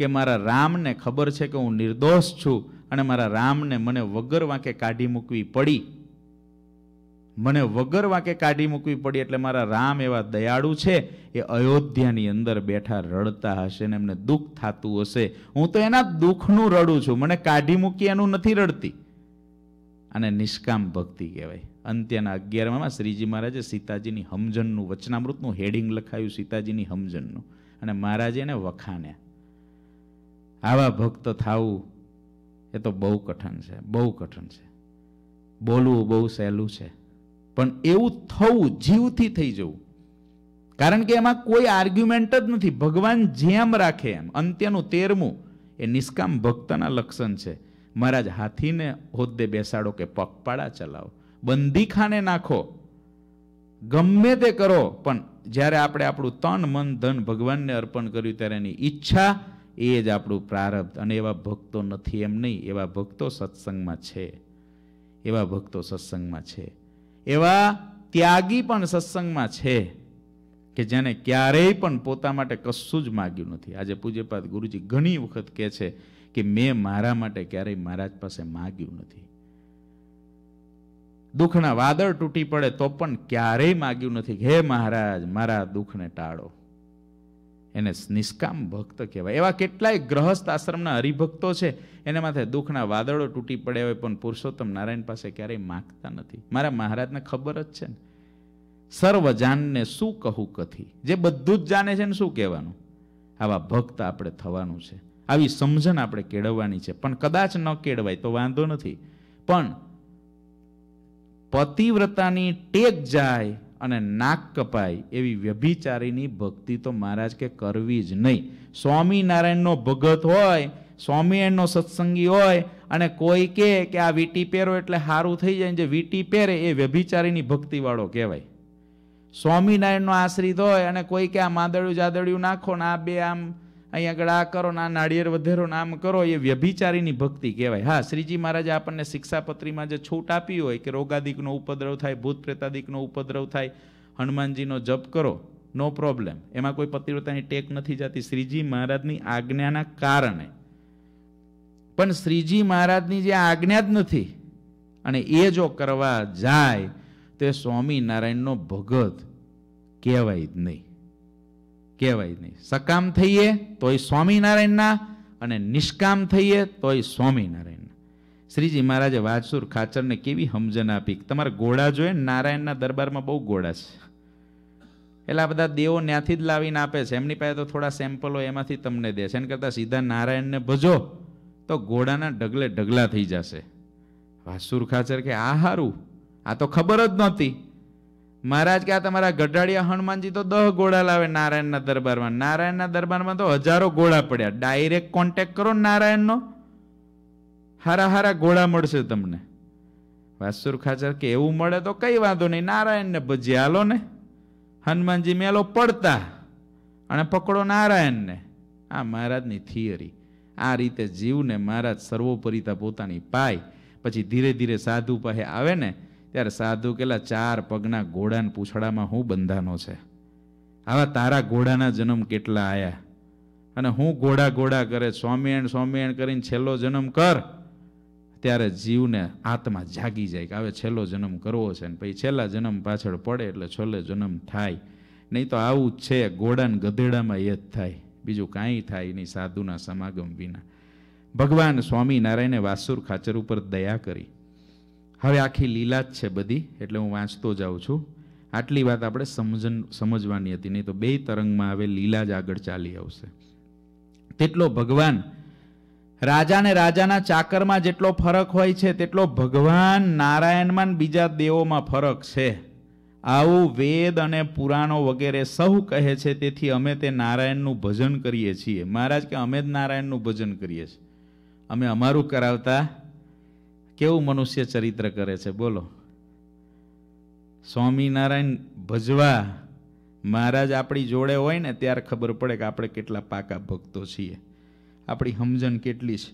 કે મારા રામને ખબર છે કે હું નિર્દોષ છું અને મારા રામને મને વગર વાંકે કાઢી મૂકવી પડી મને વગર વાંકે કાઢી મૂકવી પડી એટલે મારા રામ એવા દયાળુ છે એ અયોધ્યાની અંદર બેઠા રડતા હશે ને એમને દુઃખ થતું હશે હું તો એના દુઃખનું રડું છું મને કાઢી મૂકી એનું નથી રડતી અને નિષ્કામ ભક્તિ કહેવાય અંત્યના અગિયારમાં શ્રીજી મહારાજે સીતાજીની હમજનનું વચનામૃતનું હેડિંગ લખાયું સીતાજીની હમજનનું અને મહારાજે એને વખાણ્યા આવા ભક્ત થવું એ તો બહુ કઠણ છે બહુ કઠણ છે બોલવું બહુ સહેલું છે પણ એવું થવું જીવથી થઈ જવું કારણ કે એમાં કોઈ આર્ગ્યુમેન્ટ જ નથી ભગવાન જેમ રાખે એમ અંત્યનું તેરમું એ નિષ્કામ ભક્તના લક્ષણ છે મહારાજ હાથીને હોદ્દે બેસાડો કે પગપાળા ચલાવો બંદીખાને નાખો ગમે તે કરો પણ જ્યારે આપણે આપણું તન મન ધન ભગવાનને અર્પણ કર્યું ત્યારે એની ઈચ્છા એ જ આપણું પ્રારબ્ધ અને એવા ભક્તો નથી એમ નહીં એવા ભક્તો સત્સંગમાં છે એવા ભક્તો સત્સંગમાં છે એવા ત્યાગી પણ સત્સંગમાં છે કે જેને ક્યારેય પણ પોતા માટે કશું જ માગ્યું નથી આજે પૂજ્યપાદ ગુરુજી ઘણી વખત કહે છે કે મેં મારા માટે ક્યારેય મહારાજ પાસે માગ્યું નથી દુઃખના વાદળ તૂટી પડે તો પણ ક્યારેય માગ્યું નથી હે મહારાજ મારા દુઃખને ટાળો એને નિષ્કામ ભક્ત કહેવાય એવા કેટલાય ગ્રહસ્થ આશ્રમના હરિભક્તો છે એના માથે દુઃખના વાદળો તૂટી પડ્યા હોય પણ પુરુષોત્તમ નારાયણ પાસે ક્યારેય માગતા નથી મારા મહારાજને ખબર જ છે ને સર્વ જાનને શું કહું કથી જે બધું જ જાણે છે ને શું કહેવાનું આવા ભક્ત આપણે થવાનું છે આવી સમજણ આપણે કેળવવાની છે પણ કદાચ ન કેળવાય તો વાંધો નથી પણ પતિવ્રતાની ટેક જાય અને નાક કપાય એવી વ્યભિચારીની ભક્તિ તો મહારાજ કે કરવી જ નહીં સ્વામિનારાયણનો ભગત હોય સ્વામિનારાયણનો સત્સંગી હોય અને કોઈ કે આ વીટી પહેરો એટલે સારું થઈ જાય જે વીટી પહેરે એ વ્યભિચારીની ભક્તિવાળો કહેવાય સ્વામિનારાયણનો આશ્રિત હોય અને કોઈ કે આ માદળિયું જાદળિયું નાખો ને આ બે આમ અહીં આગળ આ કરો ના નાળિયેર વધેરો નામ કરો એ વ્યભિચારીની ભક્તિ કહેવાય હા શ્રીજી મહારાજે આપણને શિક્ષાપત્રીમાં જે છૂટ આપી હોય કે રોગાદિકનો ઉપદ્રવ થાય ભૂત પ્રેતાદિકનો ઉપદ્રવ થાય હનુમાનજીનો જપ કરો નો પ્રોબ્લેમ એમાં કોઈ પતિવ્રતાની ટેક નથી જતી શ્રીજી મહારાજની આજ્ઞાના કારણે પણ શ્રીજી મહારાજની જે આજ્ઞા જ નથી અને એ જો કરવા જાય તે સ્વામિનારાયણનો ભગત કહેવાય જ નહીં કહેવાય નહીં સકામ થઈએ તોય સ્વામિનારાયણના અને નિષ્કામ થઈએ તોય સ્વામિનારાયણના શ્રીજી મહારાજે વાસુર ખાચરને કેવી સમજણ આપી તમારા ઘોડા જોઈએ નારાયણના દરબારમાં બહુ ઘોડા છે એટલે આ બધા દેવો ત્યાંથી જ લાવીને આપે છે એમની પાસે તો થોડા સેમ્પલો એમાંથી તમને દે છે એને કરતાં સીધા નારાયણને ભજો તો ઘોડાના ઢગલે ઢગલા થઈ જશે વાસુર ખાચર કે આ સારું આ તો ખબર જ નહોતી મહારાજ કે આ તમારા ગઢાડિયા હનુમાનજી તો દહ ગોળા લાવે નારાયણના દરબારમાં નારાયણના દરબારમાં તો હજારો ગોળા પડ્યા ડાયરેક્ટ કોન્ટેક કરો નારાયણનો હારા હારા ગોળા મળશે તમને વાસુર ખાચર કે એવું મળે તો કઈ વાંધો નહીં નારાયણને ભજી હાલો ને હનુમાનજી મેલો પડતા અને પકડો નારાયણને આ મહારાજની થિયરી આ રીતે જીવને મહારાજ સર્વોપરિતા પોતાની પાય પછી ધીરે ધીરે સાધુ પાસે આવે ને ત્યારે સાધુ કેલા ચાર પગના ઘોડાના પૂછડામાં હું બંધાનો છે આવા તારા ઘોડાના જન્મ કેટલા આયા અને હું ઘોડા ઘોડા કરે સ્વામિયણ સ્વામિયણ કરીને છેલ્લો જન્મ કર ત્યારે જીવને આત્મા જાગી જાય કે હવે છેલ્લો જન્મ કરવો છે ને પછી છેલ્લા જન્મ પાછળ પડે એટલે છેલ્લો જન્મ થાય નહીં તો આવું જ છે ઘોડાને ગધેડામાં એ જ થાય બીજું કાંઈ થાય નહીં સાધુના સમાગમ વિના ભગવાન સ્વામિનારાયણે વાસુર ખાચર ઉપર દયા કરી હવે આખી લીલા જ છે બધી એટલે હું વાંચતો જાઉં છું આટલી વાત આપણે સમજન સમજવાની હતી નહીં તો બે તરંગમાં હવે લીલા જ આગળ ચાલી આવશે તેટલો ભગવાન રાજાને રાજાના ચાકરમાં જેટલો ફરક હોય છે તેટલો ભગવાન નારાયણમાં બીજા દેવોમાં ફરક છે આવું વેદ અને પુરાણો વગેરે સહુ કહે છે તેથી અમે તે નારાયણનું ભજન કરીએ છીએ મહારાજ કે અમે જ નારાયણનું ભજન કરીએ છીએ અમે અમારું કરાવતા કેવું મનુષ્ય ચરિત્ર કરે છે બોલો સ્વામિનારાયણ ભજવા મહારાજ આપણી જોડે હોય ને ત્યારે ખબર પડે કે આપણે કેટલા પાકા ભક્તો છીએ આપણી સમજણ કેટલી છે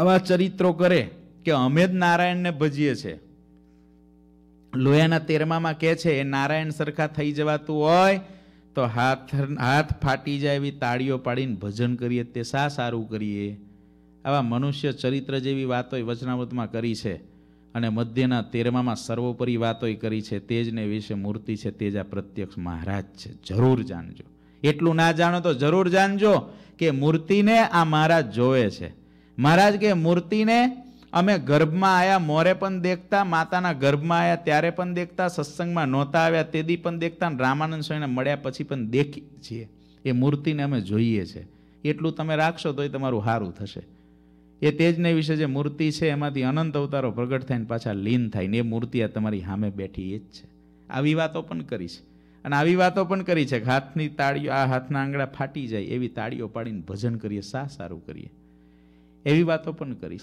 આવા ચરિત્રો કરે કે અમે જ નારાયણને ભજીએ છીએ લોયાના તેરમામાં કહે છે એ નારાયણ સરખા થઈ જવાતું હોય તો હાથ હાથ ફાટી જાય એવી તાળીઓ પાડીને ભજન કરીએ તે શા સારું કરીએ આવા મનુષ્ય ચરિત્ર જેવી વાતોય વચનાવતમાં કરી છે અને મધ્યના તેરમામાં સર્વોપરી વાતોય કરી છે તેજને વિશે મૂર્તિ છે તેજ આ પ્રત્યક્ષ મહારાજ છે જરૂર જાણજો એટલું ના જાણો તો જરૂર જાણજો કે મૂર્તિને આ મહારાજ જોવે છે મહારાજ કે મૂર્તિને અમે ગર્ભમાં આવ્યા મોરે પણ દેખતા માતાના ગર્ભમાં આવ્યા ત્યારે પણ દેખતા સત્સંગમાં નહોતા આવ્યા તેદી પણ દેખતા રામાનંદ સ્વામીને મળ્યા પછી પણ દેખીએ છીએ એ મૂર્તિને અમે જોઈએ છે એટલું તમે રાખશો તોય તમારું સારું થશે એ તેજને વિશે જે મૂર્તિ છે એમાંથી અનંત અવતારો પ્રગટ થઈને પાછા લીન થાય ને એ મૂર્તિ આ તમારી સામે બેઠી એ જ છે આવી વાતો પણ કરી છે અને આવી વાતો પણ કરી છે કે હાથની તાળીઓ આ હાથના આંગળા ફાટી જાય એવી તાળીઓ પાડીને ભજન કરીએ સા સારું કરીએ એવી વાતો પણ કરી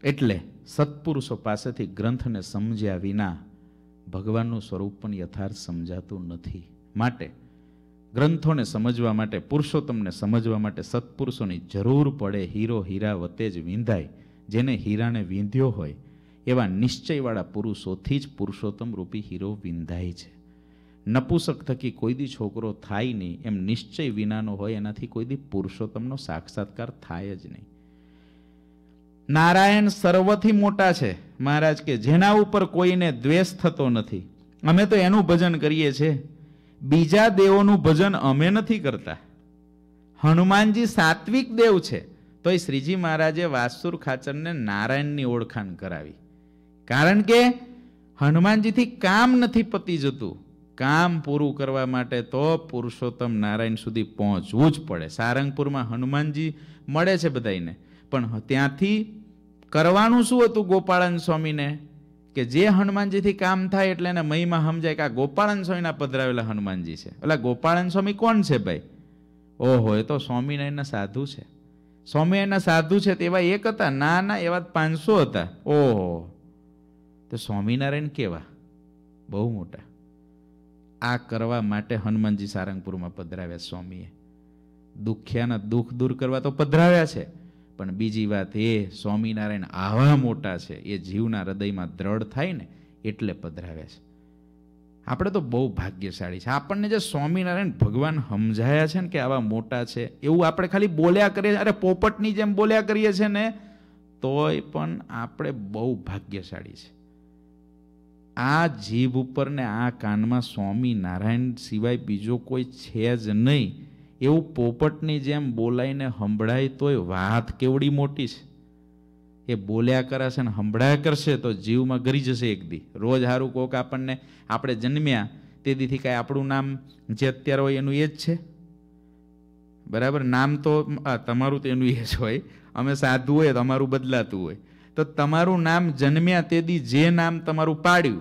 છે એટલે સત્પુરુષો પાસેથી ગ્રંથને સમજ્યા વિના ભગવાનનું સ્વરૂપ પણ યથાર્થ સમજાતું નથી માટે ગ્રંથોને સમજવા માટે પુરુષોત્તમને સમજવા માટે સત્પુરુષોની જરૂર પડે હીરો હીરા વતે જ વિંધાય જેને હીરાને વિંધ્યો હોય એવા નિશ્ચયવાળા પુરુષોથી જ પુરુષોત્તમ રૂપી હીરો વિંધાય છે નપુસક થકી કોઈ દી છોકરો થાય નહીં એમ નિશ્ચય વિનાનો હોય એનાથી કોઈ દી પુરુષોત્તમનો સાક્ષાત્કાર થાય જ નહીં નારાયણ સર્વથી મોટા છે મહારાજ કે જેના ઉપર કોઈને દ્વેષ થતો નથી અમે તો એનું ભજન કરીએ છીએ બીજા દેવોનું ભજન અમે નથી કરતા હનુમાનજી સાત્વિક દેવ છે તો એ શ્રીજી મહારાજે વાસુર ખાચરને નારાયણની ઓળખાણ કરાવી કારણ કે હનુમાનજીથી કામ નથી પતી જતું કામ પૂરું કરવા માટે તો પુરુષોત્તમ નારાયણ સુધી પહોંચવું જ પડે સારંગપુરમાં હનુમાનજી મળે છે બધાને પણ ત્યાંથી કરવાનું શું હતું ગોપાળન સ્વામીને કે જે હનુમાનજીથી કામ થાય એટલે એને મહિમા સમજાય કે આ ગોપાળન સ્વામીના પધરાવેલા હનુમાનજી છે એટલે ગોપાળન સ્વામી કોણ છે ભાઈ ઓહો એ તો સ્વામિનારાયણના સાધુ છે સ્વામિનારાયણના સાધુ છે તેવા એક હતા ના ના એવા પાંચસો હતા ઓહો તો સ્વામિનારાયણ કેવા બહુ મોટા આ કરવા માટે હનુમાનજી સારંગપુરમાં પધરાવ્યા સ્વામીએ દુખ્યાના દુઃખ દૂર કરવા તો પધરાવ્યા છે પણ બીજી વાત એ સ્વામિનારાયણ આવા મોટા છે એ જીવના હૃદયમાં દ્રઢ થાય ને એટલે પધરાવે છે આપણે તો બહુ ભાગ્યશાળી છે આપણને જે સ્વામિનારાયણ ભગવાન સમજાયા છે ને કે આવા મોટા છે એવું આપણે ખાલી બોલ્યા કરીએ અરે પોપટની જેમ બોલ્યા કરીએ છીએ ને તોય પણ આપણે બહુ ભાગ્યશાળી છે આ જીભ ઉપર ને આ કાનમાં સ્વામિનારાયણ સિવાય બીજો કોઈ છે જ નહીં એવું પોપટની જેમ બોલાઈને સંભળાય તોય વાત કેવડી મોટી છે એ બોલ્યા કરાશે ને હંભળાયા કરશે તો જીવમાં ગરી જશે એક દી રોજ હારું કોક આપણને આપણે જન્મ્યા તે દીથી કાંઈ આપણું નામ જે અત્યારે હોય એનું એ જ છે બરાબર નામ તો તમારું તો એનું એ જ હોય અમે સાધુ હોય તમારું બદલાતું હોય તો તમારું નામ જન્મ્યા તે દી જે નામ તમારું પાડ્યું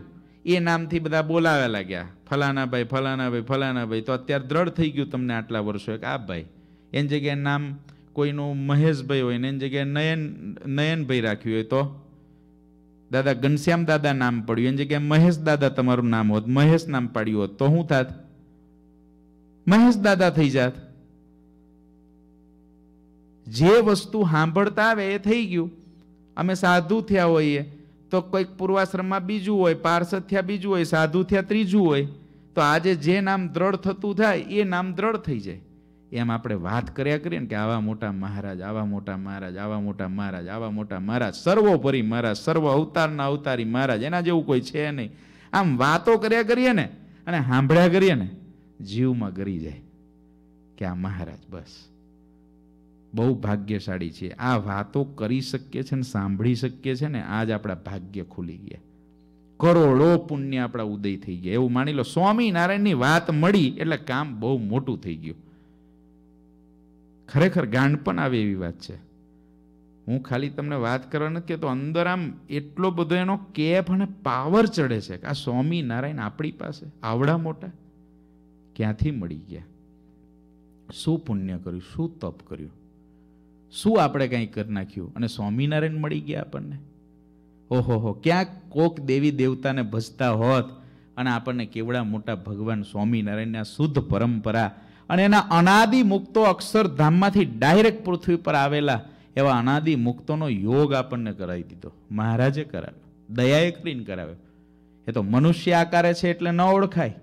એ નામથી બધા બોલાવા લાગ્યા ફલાના ભાઈ ફલાના ભાઈ ફલાના ભાઈ તો અત્યારે દ્રઢ થઈ ગયું તમને આટલા વર્ષો કે આ ભાઈ એની જગ્યાએ નામ કોઈનું મહેશભાઈ હોય ને એની જગ્યાએ નયન નયનભાઈ રાખ્યું હોય તો દાદા ઘનશ્યામ દાદા નામ પડ્યું એની જગ્યાએ મહેશ દાદા તમારું નામ હોત મહેશ નામ પાડ્યું હોત તો હું થાત મહેશ દાદા થઈ જાત જે વસ્તુ સાંભળતા આવે એ થઈ ગયું અમે સાધુ થયા હોઈએ તો કોઈક પૂર્વાશ્રમમાં બીજું હોય પાર્ષદ થયા બીજું હોય સાધુ થયા ત્રીજું હોય તો આજે જે નામ દ્રઢ થતું થાય એ નામ દ્રઢ થઈ જાય એમ આપણે વાત કર્યા કરીએ ને કે આવા મોટા મહારાજ આવા મોટા મહારાજ આવા મોટા મહારાજ આવા મોટા મહારાજ સર્વોપરી મહારાજ સર્વ અવતારના અવતારી મહારાજ એના જેવું કોઈ છે નહીં આમ વાતો કર્યા કરીએ ને અને સાંભળ્યા કરીએ ને જીવમાં ગરી જાય કે આ મહારાજ બસ બહુ ભાગ્યશાળી છીએ આ વાતો કરી શકીએ છીએ ને સાંભળી શકીએ છીએ ને આજ આપણા ભાગ્ય ખુલી ગયા કરોડો પુણ્ય આપણા ઉદય થઈ ગયા એવું માની લો સ્વામિનારાયણની વાત મળી એટલે કામ બહુ મોટું થઈ ગયું ખરેખર ગાંડ પણ આવે એવી વાત છે હું ખાલી તમને વાત કરવા નથી કહેતો અંદર આમ એટલો બધો એનો કેફ અને પાવર ચડે છે કે આ સ્વામિનારાયણ આપણી પાસે આવડા મોટા ક્યાંથી મળી ગયા શું પુણ્ય કર્યું શું તપ કર્યું શું આપણે કંઈ કરી નાખ્યું અને સ્વામિનારાયણ મળી ગયા આપણને ઓહો હો ક્યાંક કોક દેવી દેવતાને ભજતા હોત અને આપણને કેવડા મોટા ભગવાન સ્વામિનારાયણના શુદ્ધ પરંપરા અને એના અનાદિ મુક્તો અક્ષરધામમાંથી ડાયરેક્ટ પૃથ્વી પર આવેલા એવા અનાદિ મુક્તોનો યોગ આપણને કરાવી દીધો મહારાજે કરાવ્યો દયાએ કરીને કરાવ્યો એ તો મનુષ્ય આકારે છે એટલે ન ઓળખાય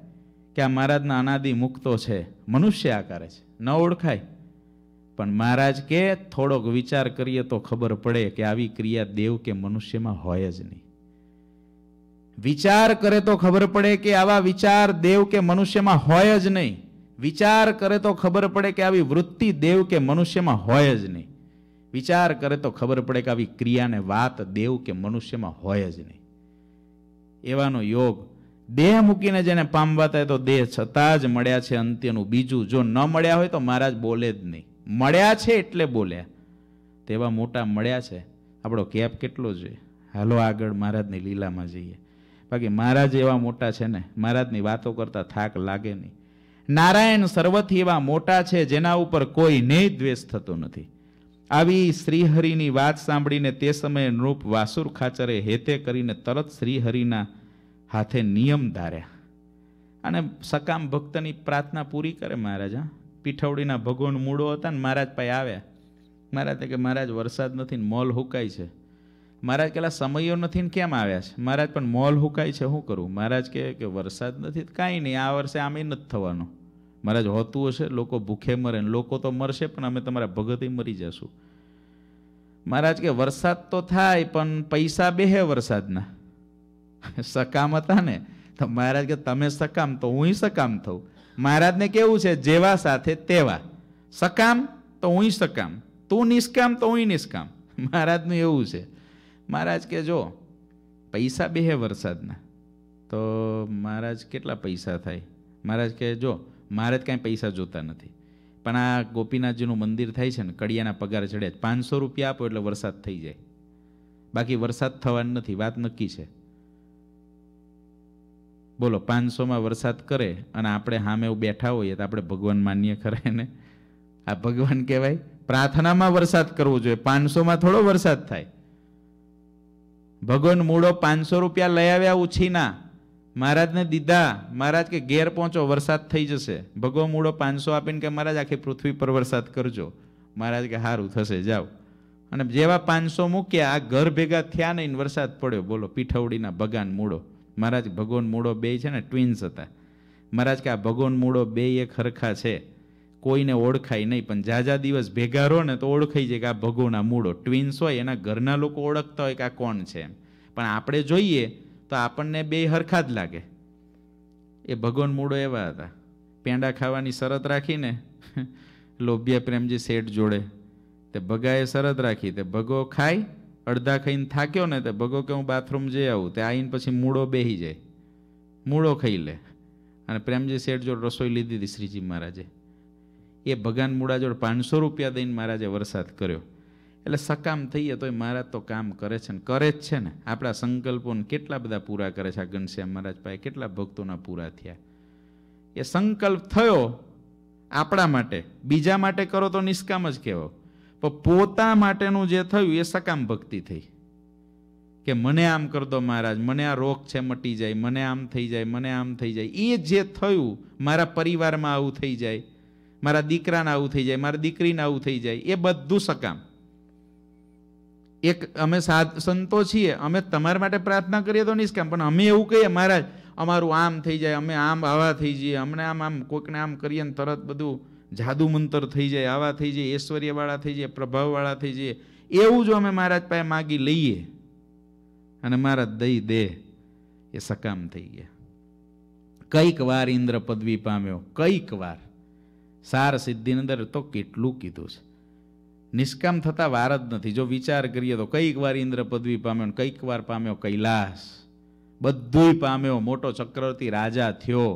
કે આ મહારાજના અનાદિ મુક્તો છે મનુષ્ય આકારે છે ન ઓળખાય પણ મહારાજ કે થોડોક વિચાર કરીએ તો ખબર પડે કે આવી ક્રિયા દેવ કે મનુષ્યમાં હોય જ નહીં વિચાર કરે તો ખબર પડે કે આવા વિચાર દેવ કે મનુષ્યમાં હોય જ નહીં વિચાર કરે તો ખબર પડે કે આવી વૃત્તિ દેવ કે મનુષ્યમાં હોય જ નહીં વિચાર કરે તો ખબર પડે કે આવી ક્રિયાને વાત દેવ કે મનુષ્યમાં હોય જ નહીં એવાનો યોગ દેહ મૂકીને જેને પામવાતા હોય તો દેહ છતાં જ મળ્યા છે અંત્યનું બીજું જો ન મળ્યા હોય તો મહારાજ બોલે જ નહીં મળ્યા છે એટલે બોલ્યા તેવા મોટા મળ્યા છે આપણો કેપ કેટલો છે હાલો આગળ મહારાજની લીલામાં જઈએ બાકી મહારાજ એવા મોટા છે ને મહારાજની વાતો કરતા થાક લાગે નહીં નારાયણ સર્વથી એવા મોટા છે જેના ઉપર કોઈ કોઈને દ્વેષ થતો નથી આવી શ્રીહરિની વાત સાંભળીને તે સમયે નૃપ વાસુર ખાચરે હેતે કરીને તરત શ્રીહરિના હાથે નિયમ ધાર્યા અને સકામ ભક્તની પ્રાર્થના પૂરી કરે મહારાજા પીઠવડીના ભગવાન મૂળો હતા ને મહારાજ પાસે આવ્યા મહારાજ કે મહારાજ વરસાદ નથી ને મોલ હુકાય છે મહારાજ કેલા સમયો નથી ને કેમ આવ્યા છે મહારાજ પણ મોલ હુકાય છે શું કરું મહારાજ કહે કે વરસાદ નથી કાંઈ નહીં આ વર્ષે આમે નથી થવાનો મહારાજ હોતું હશે લોકો ભૂખે મરે ને લોકો તો મરશે પણ અમે તમારા ભગતે મરી જશું મહારાજ કે વરસાદ તો થાય પણ પૈસા બેહે વરસાદના (laughs) સકામ હતા ને તો મહારાજ કે તમે સકામ તો હું સકામ થઉં મહારાજને કેવું છે જેવા સાથે તેવા સકામ તો હું સકામ તું નિષ્કામ તો હું નિષ્કામ (laughs) મહારાજનું એવું છે મહારાજ કે જો પૈસા બે હે વરસાદના તો મહારાજ કેટલા પૈસા થાય મહારાજ કહે જો મારે જ કાંઈ પૈસા જોતા નથી પણ આ ગોપીનાથજીનું મંદિર થાય છે ને કડિયાના પગાર ચડે પાંચસો રૂપિયા આપો એટલે વરસાદ થઈ જાય બાકી વરસાદ થવાનો નથી વાત નક્કી છે બોલો પાંચસોમાં વરસાદ કરે અને આપણે સામે બેઠા હોઈએ તો આપણે ભગવાન માન્ય ખરા ને આ ભગવાન કહેવાય પ્રાર્થનામાં વરસાદ કરવો જોઈએ પાંચસોમાં થોડો વરસાદ થાય ભગવાન મૂળો પાંચસો રૂપિયા લઈ આવ્યા ઉછીના મહારાજને દીધા મહારાજ કે ઘેર પહોંચો વરસાદ થઈ જશે ભગવાન મૂળો પાંચસો આપીને કે મહારાજ આખી પૃથ્વી પર વરસાદ કરજો મહારાજ કે સારું થશે જાઓ અને જેવા પાંચસો મૂક્યા આ ઘર ભેગા થયા નહીં વરસાદ પડ્યો બોલો પીઠવડીના બગાન મૂળો મહારાજ ભગવાન મૂળો બે છે ને ટ્વિન્સ હતા મહારાજ કે આ ભગવાન મૂળો બે એક હરખા છે કોઈને ઓળખાય નહીં પણ જાજા દિવસ ભેગા રહો ને તો ઓળખાઈ જાય કે આ ભગોના મૂળો ટ્વિન્સ હોય એના ઘરના લોકો ઓળખતા હોય કે આ કોણ છે એમ પણ આપણે જોઈએ તો આપણને બે હરખા જ લાગે એ ભગવાન મૂળો એવા હતા પેંડા ખાવાની શરત રાખીને લોભિયા પ્રેમજી શેઠ જોડે તે ભગાએ શરત રાખી તે ભગો ખાય અડધા ખાઈને થાક્યો ને તે ભગો કે હું બાથરૂમ જઈ આવું તે આવીને પછી મૂળો બેહી જાય મૂળો ખાઈ લે અને પ્રેમજી શેઠ જોડે રસોઈ લીધી હતી શ્રીજી મહારાજે એ ભગવાન મૂળા જોડ પાંચસો રૂપિયા દઈને મહારાજે વરસાદ કર્યો એટલે સકામ થઈએ તોય મહારાજ તો કામ કરે છે ને કરે જ છે ને આપણા સંકલ્પોને કેટલા બધા પૂરા કરે છે આ ઘનશ્યામ મહારાજ પાસે કેટલા ભક્તોના પૂરા થયા એ સંકલ્પ થયો આપણા માટે બીજા માટે કરો તો નિષ્કામ જ કહેવાય પણ પોતા માટેનું જે થયું એ સકામ ભક્તિ થઈ કે મને આમ કરદો મહારાજ મને આ રોગ છે મટી જાય મને આમ થઈ જાય મને આમ થઈ જાય એ જે થયું મારા પરિવારમાં આવું થઈ જાય મારા દીકરાને આવું થઈ જાય મારા દીકરીને આવું થઈ જાય એ બધું સકામ એક અમે સાધ સંતો છીએ અમે તમારા માટે પ્રાર્થના કરીએ તો નિષ્કામ પણ અમે એવું કહીએ મહારાજ અમારું આમ થઈ જાય અમે આમ આવા થઈ જઈએ અમને આમ આમ કોઈકને આમ કરીએ ને તરત બધું જાદુ મંતર થઈ જાય આવા થઈ જાય ઐશ્વર્યવાળા થઈ જાય પ્રભાવવાળા થઈ જાય એવું જો અમે મહારાજ પાસે માગી લઈએ અને મહારાજ દઈ દે એ સકામ થઈ ગયા કઈક વાર ઇન્દ્ર પદવી પામ્યો કઈક વાર સાર સિદ્ધિની અંદર તો કેટલું કીધું છે નિષ્કામ થતા વાર જ નથી જો વિચાર કરીએ તો કઈક વાર ઇન્દ્ર પદવી પામ્યો ને કઈક વાર પામ્યો કૈલાસ બધુંય પામ્યો મોટો ચક્રવર્તી રાજા થયો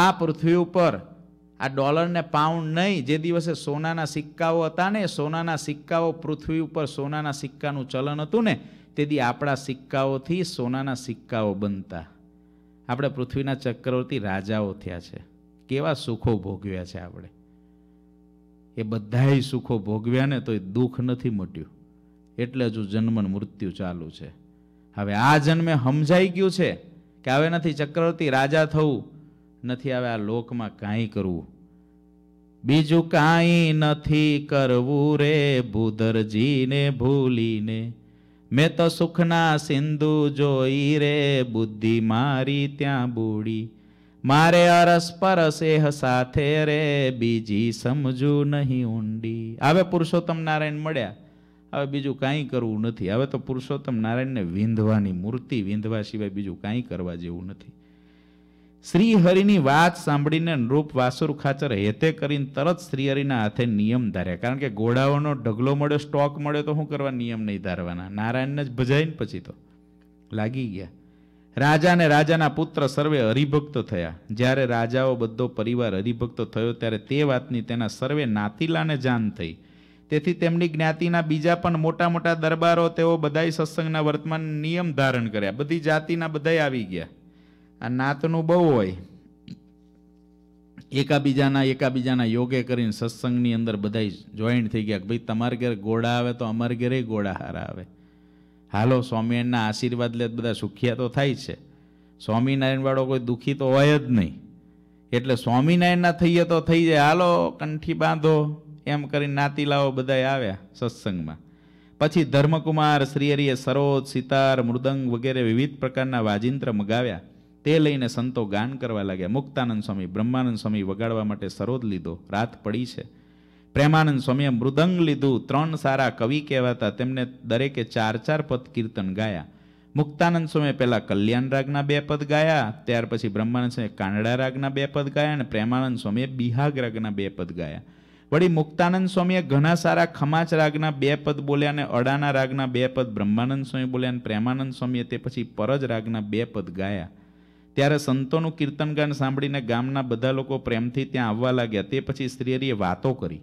આ પૃથ્વી ઉપર આ ડોલરને પાઉન્ડ નહીં જે દિવસે સોનાના સિક્કાઓ હતા ને સોનાના સિક્કાઓ પૃથ્વી ઉપર સોનાના સિક્કાનું ચલન હતું ને તેથી આપણા સિક્કાઓથી સોનાના સિક્કાઓ બનતા આપણે પૃથ્વીના ચક્રવર્તી રાજાઓ થયા છે કેવા સુખો ભોગવ્યા છે આપણે એ બધાય સુખો ભોગવ્યા ને તો એ દુઃખ નથી મટ્યું એટલે હજુ જન્મન મૃત્યુ ચાલુ છે હવે આ જન્મે સમજાઈ ગયું છે કે હવે નથી ચક્રવર્તી રાજા થવું નથી આવે આ લોકમાં કાંઈ કરવું બીજું કાંઈ નથી કરવું રે ભૂદરજીને ભૂલીને મેં તો સુખના સિંધુ જોઈ રે બુદ્ધિ મારી ત્યાં બૂડી મારે અરસ પરસ એહ સાથે રે બીજી સમજું નહીં ઊંડી હવે પુરુષોત્તમ નારાયણ મળ્યા હવે બીજું કાંઈ કરવું નથી હવે તો પુરુષોત્તમ નારાયણને વિંધવાની મૂર્તિ વિંધવા સિવાય બીજું કાંઈ કરવા જેવું નથી શ્રીહરિની વાત સાંભળીને નૃપ વાસુર ખાચર હેતે કરીને તરત શ્રીહરિના હાથે નિયમ ધાર્યા કારણ કે ઘોડાઓનો ઢગલો મળ્યો સ્ટોક મળ્યો તો શું કરવા નિયમ નહીં ધારવાના નારાયણને જ ભજાઈને પછી તો લાગી ગયા રાજાને રાજાના પુત્ર સર્વે હરિભક્ત થયા જ્યારે રાજાઓ બધો પરિવાર હરિભક્ત થયો ત્યારે તે વાતની તેના સર્વે નાતિલાને જાન થઈ તેથી તેમની જ્ઞાતિના બીજા પણ મોટા મોટા દરબારો તેઓ બધાય સત્સંગના વર્તમાન નિયમ ધારણ કર્યા બધી જાતિના બધાય આવી ગયા આ નાતનું બહુ હોય એકાબીજાના એકાબીજાના યોગે કરીને સત્સંગની અંદર બધા જોઈન થઈ ગયા ભાઈ તમારે ઘેર ગોળા આવે તો અમારે ઘેરે ગોળા હારા આવે હાલો સ્વામિનારાયણના આશીર્વાદ લે બધા સુખિયા તો થાય છે સ્વામિનારાયણવાળો કોઈ દુઃખી તો હોય જ નહીં એટલે સ્વામિનારાયણના થઈએ તો થઈ જાય હાલો કંઠી બાંધો એમ કરીને નાતીલાઓ બધા આવ્યા સત્સંગમાં પછી ધર્મકુમાર શ્રીહરિએ સરોદ સિતાર મૃદંગ વગેરે વિવિધ પ્રકારના વાજિંત્ર મગાવ્યા તે લઈને સંતો ગાન કરવા લાગ્યા મુક્તાનંદ સ્વામી બ્રહ્માનંદ સ્વામી વગાડવા માટે સરોદ લીધો રાત પડી છે પ્રેમાનંદ સ્વામીએ મૃદંગ લીધું ત્રણ સારા કવિ કહેવાતા તેમને દરેકે ચાર ચાર પદ કીર્તન ગાયા મુક્તાનંદ સ્વામીએ પહેલાં કલ્યાણ રાગના બે પદ ગાયા ત્યાર પછી બ્રહ્માનંદ સ્વામીએ કાનડા રાગના બે પદ ગાયા અને પ્રેમાનંદ સ્વામીએ બિહાગ રાગના બે પદ ગાયા વળી મુક્તાનંદ સ્વામીએ ઘણા સારા ખમાચ રાગના બે પદ બોલ્યા અને અડાના રાગના બે પદ બ્રહ્માનંદ સ્વામી બોલ્યા અને પ્રેમાનંદ સ્વામીએ તે પછી પરજ રાગના બે પદ ગાયા ત્યારે સંતોનું કીર્તન ગાન સાંભળીને ગામના બધા લોકો પ્રેમથી ત્યાં આવવા લાગ્યા તે પછી શ્રીહરિએ વાતો કરી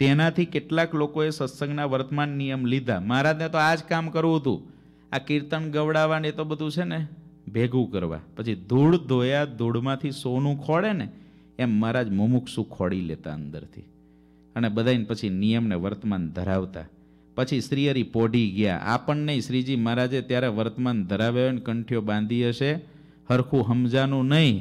તેનાથી કેટલાક લોકોએ સત્સંગના વર્તમાન નિયમ લીધા મહારાજને તો આ જ કામ કરવું હતું આ કીર્તન ગવડાવવાને તો બધું છે ને ભેગું કરવા પછી ધૂળ ધોયા ધૂળમાંથી સોનું ખોળે ને એમ મહારાજ મુમુક્ષુ ખોળી લેતા અંદરથી અને બધાને પછી નિયમને વર્તમાન ધરાવતા પછી શ્રીહરિ પોઢી ગયા આપણને શ્રીજી મહારાજે ત્યારે વર્તમાન ધરાવ્યો કંઠીઓ બાંધી હશે હરખું સમજાનું નહીં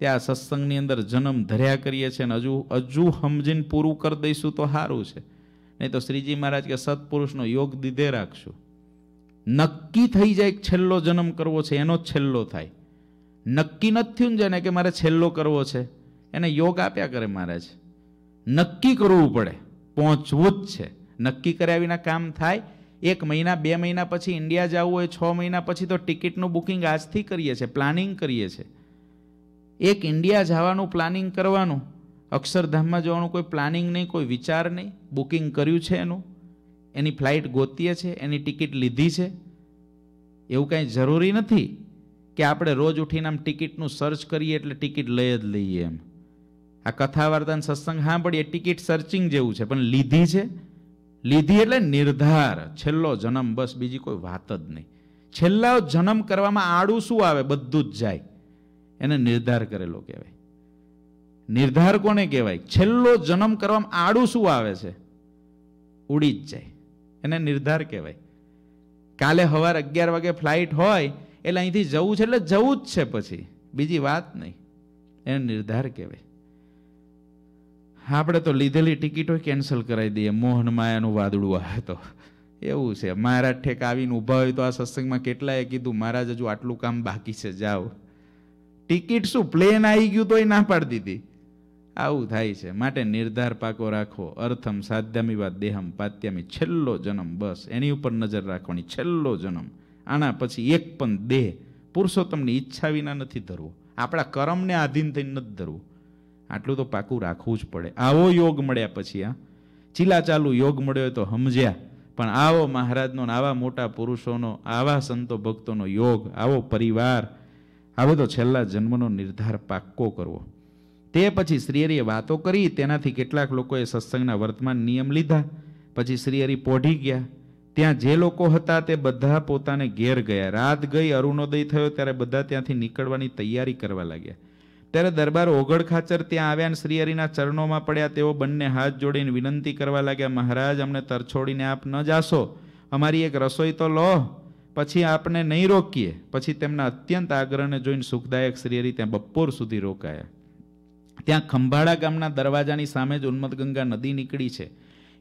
ત્યાં સત્સંગની અંદર જન્મ ધર્યા કરીએ છીએ અને હજુ હજુ સમજીને પૂરું કરી દઈશું તો સારું છે નહીં તો શ્રીજી મહારાજ કે સત્પુરુષનો યોગ દીધે રાખશું નક્કી થઈ જાય છેલ્લો જન્મ કરવો છે એનો જ છેલ્લો થાય નક્કી નથી થયું જેને કે મારે છેલ્લો કરવો છે એને યોગ આપ્યા કરે મહારાજ નક્કી કરવું પડે પહોંચવું જ છે નક્કી કર્યા વિના કામ થાય એક મહિના બે મહિના પછી ઇન્ડિયા જવું હોય છ મહિના પછી તો ટિકિટનું બુકિંગ આજથી કરીએ છીએ પ્લાનિંગ કરીએ છીએ એક ઇન્ડિયા જવાનું પ્લાનિંગ કરવાનું અક્ષરધામમાં જવાનું કોઈ પ્લાનિંગ નહીં કોઈ વિચાર નહીં બુકિંગ કર્યું છે એનું એની ફ્લાઇટ ગોતીએ છે એની ટિકિટ લીધી છે એવું કાંઈ જરૂરી નથી કે આપણે રોજ ઉઠીને આમ ટિકિટનું સર્ચ કરીએ એટલે ટિકિટ લઈ જ લઈએ એમ આ કથા વાર્તાને સત્સંગ હા સાંભળીએ ટિકિટ સર્ચિંગ જેવું છે પણ લીધી છે લીધી એટલે નિર્ધાર છેલ્લો જન્મ બસ બીજી કોઈ વાત જ નહીં છેલ્લા જન્મ કરવામાં આડું શું આવે બધું જ જાય એને નિર્ધાર કરેલો કહેવાય નિર્ધાર કોને કહેવાય છેલ્લો જન્મ કરવામાં આડું શું આવે છે ઉડી જ જાય એને નિર્ધાર કહેવાય કાલે સવારે અગિયાર વાગે ફ્લાઇટ હોય એટલે અહીંથી જવું છે એટલે જવું જ છે પછી બીજી વાત નહીં એને નિર્ધાર કહેવાય આપણે તો લીધેલી ટિકિટો કેન્સલ કરાવી દઈએ મોહન માયાનું વાદળું આવે તો એવું છે મહારાજ ઠેક આવીને ઊભા હોય તો આ સત્સંગમાં કેટલાએ કીધું મહારાજ હજુ આટલું કામ બાકી છે જાઓ ટિકિટ શું પ્લેન આવી ગયું તોય ના પાડી દીધી આવું થાય છે માટે નિર્ધાર પાકો રાખો અર્થમ સાધ્યામી વાત દેહમ પાત્યામી છેલ્લો જન્મ બસ એની ઉપર નજર રાખવાની છેલ્લો જન્મ આના પછી એક પણ દેહ પુરુષોત્તમની ઈચ્છા વિના નથી ધરવો આપણા કર્મને આધીન થઈને નથી ધરવું આટલું તો પાકું રાખવું જ પડે આવો યોગ મળ્યા પછી આ ચીલા ચાલુ યોગ મળ્યો તો સમજ્યા પણ આવો મહારાજનો આવા મોટા પુરુષોનો આવા સંતો ભક્તોનો યોગ આવો પરિવાર હવે તો છેલ્લા જન્મનો નિર્ધાર પાક્કો કરવો તે પછી શ્રીહરિએ વાતો કરી તેનાથી કેટલાક લોકોએ સત્સંગના વર્તમાન નિયમ લીધા પછી શ્રીહરિ પોઢી ગયા ત્યાં જે લોકો હતા તે બધા પોતાને ઘેર ગયા રાત ગઈ અરુણોદય થયો ત્યારે બધા ત્યાંથી નીકળવાની તૈયારી કરવા લાગ્યા ત્યારે દરબાર ઓઘડ ખાચર ત્યાં આવ્યા અને શ્રીહરિના ચરણોમાં પડ્યા તેઓ બંને હાથ જોડીને વિનંતી કરવા લાગ્યા મહારાજ અમને તરછોડીને આપ ન જાશો અમારી એક રસોઈ તો લો પછી આપને નહીં રોકીએ પછી તેમના અત્યંત આગ્રહને જોઈને સુખદાયક શ્રીહરિ ત્યાં બપોર સુધી રોકાયા ત્યાં ખંભાળા ગામના દરવાજાની સામે જ ઉન્મતગંગા નદી નીકળી છે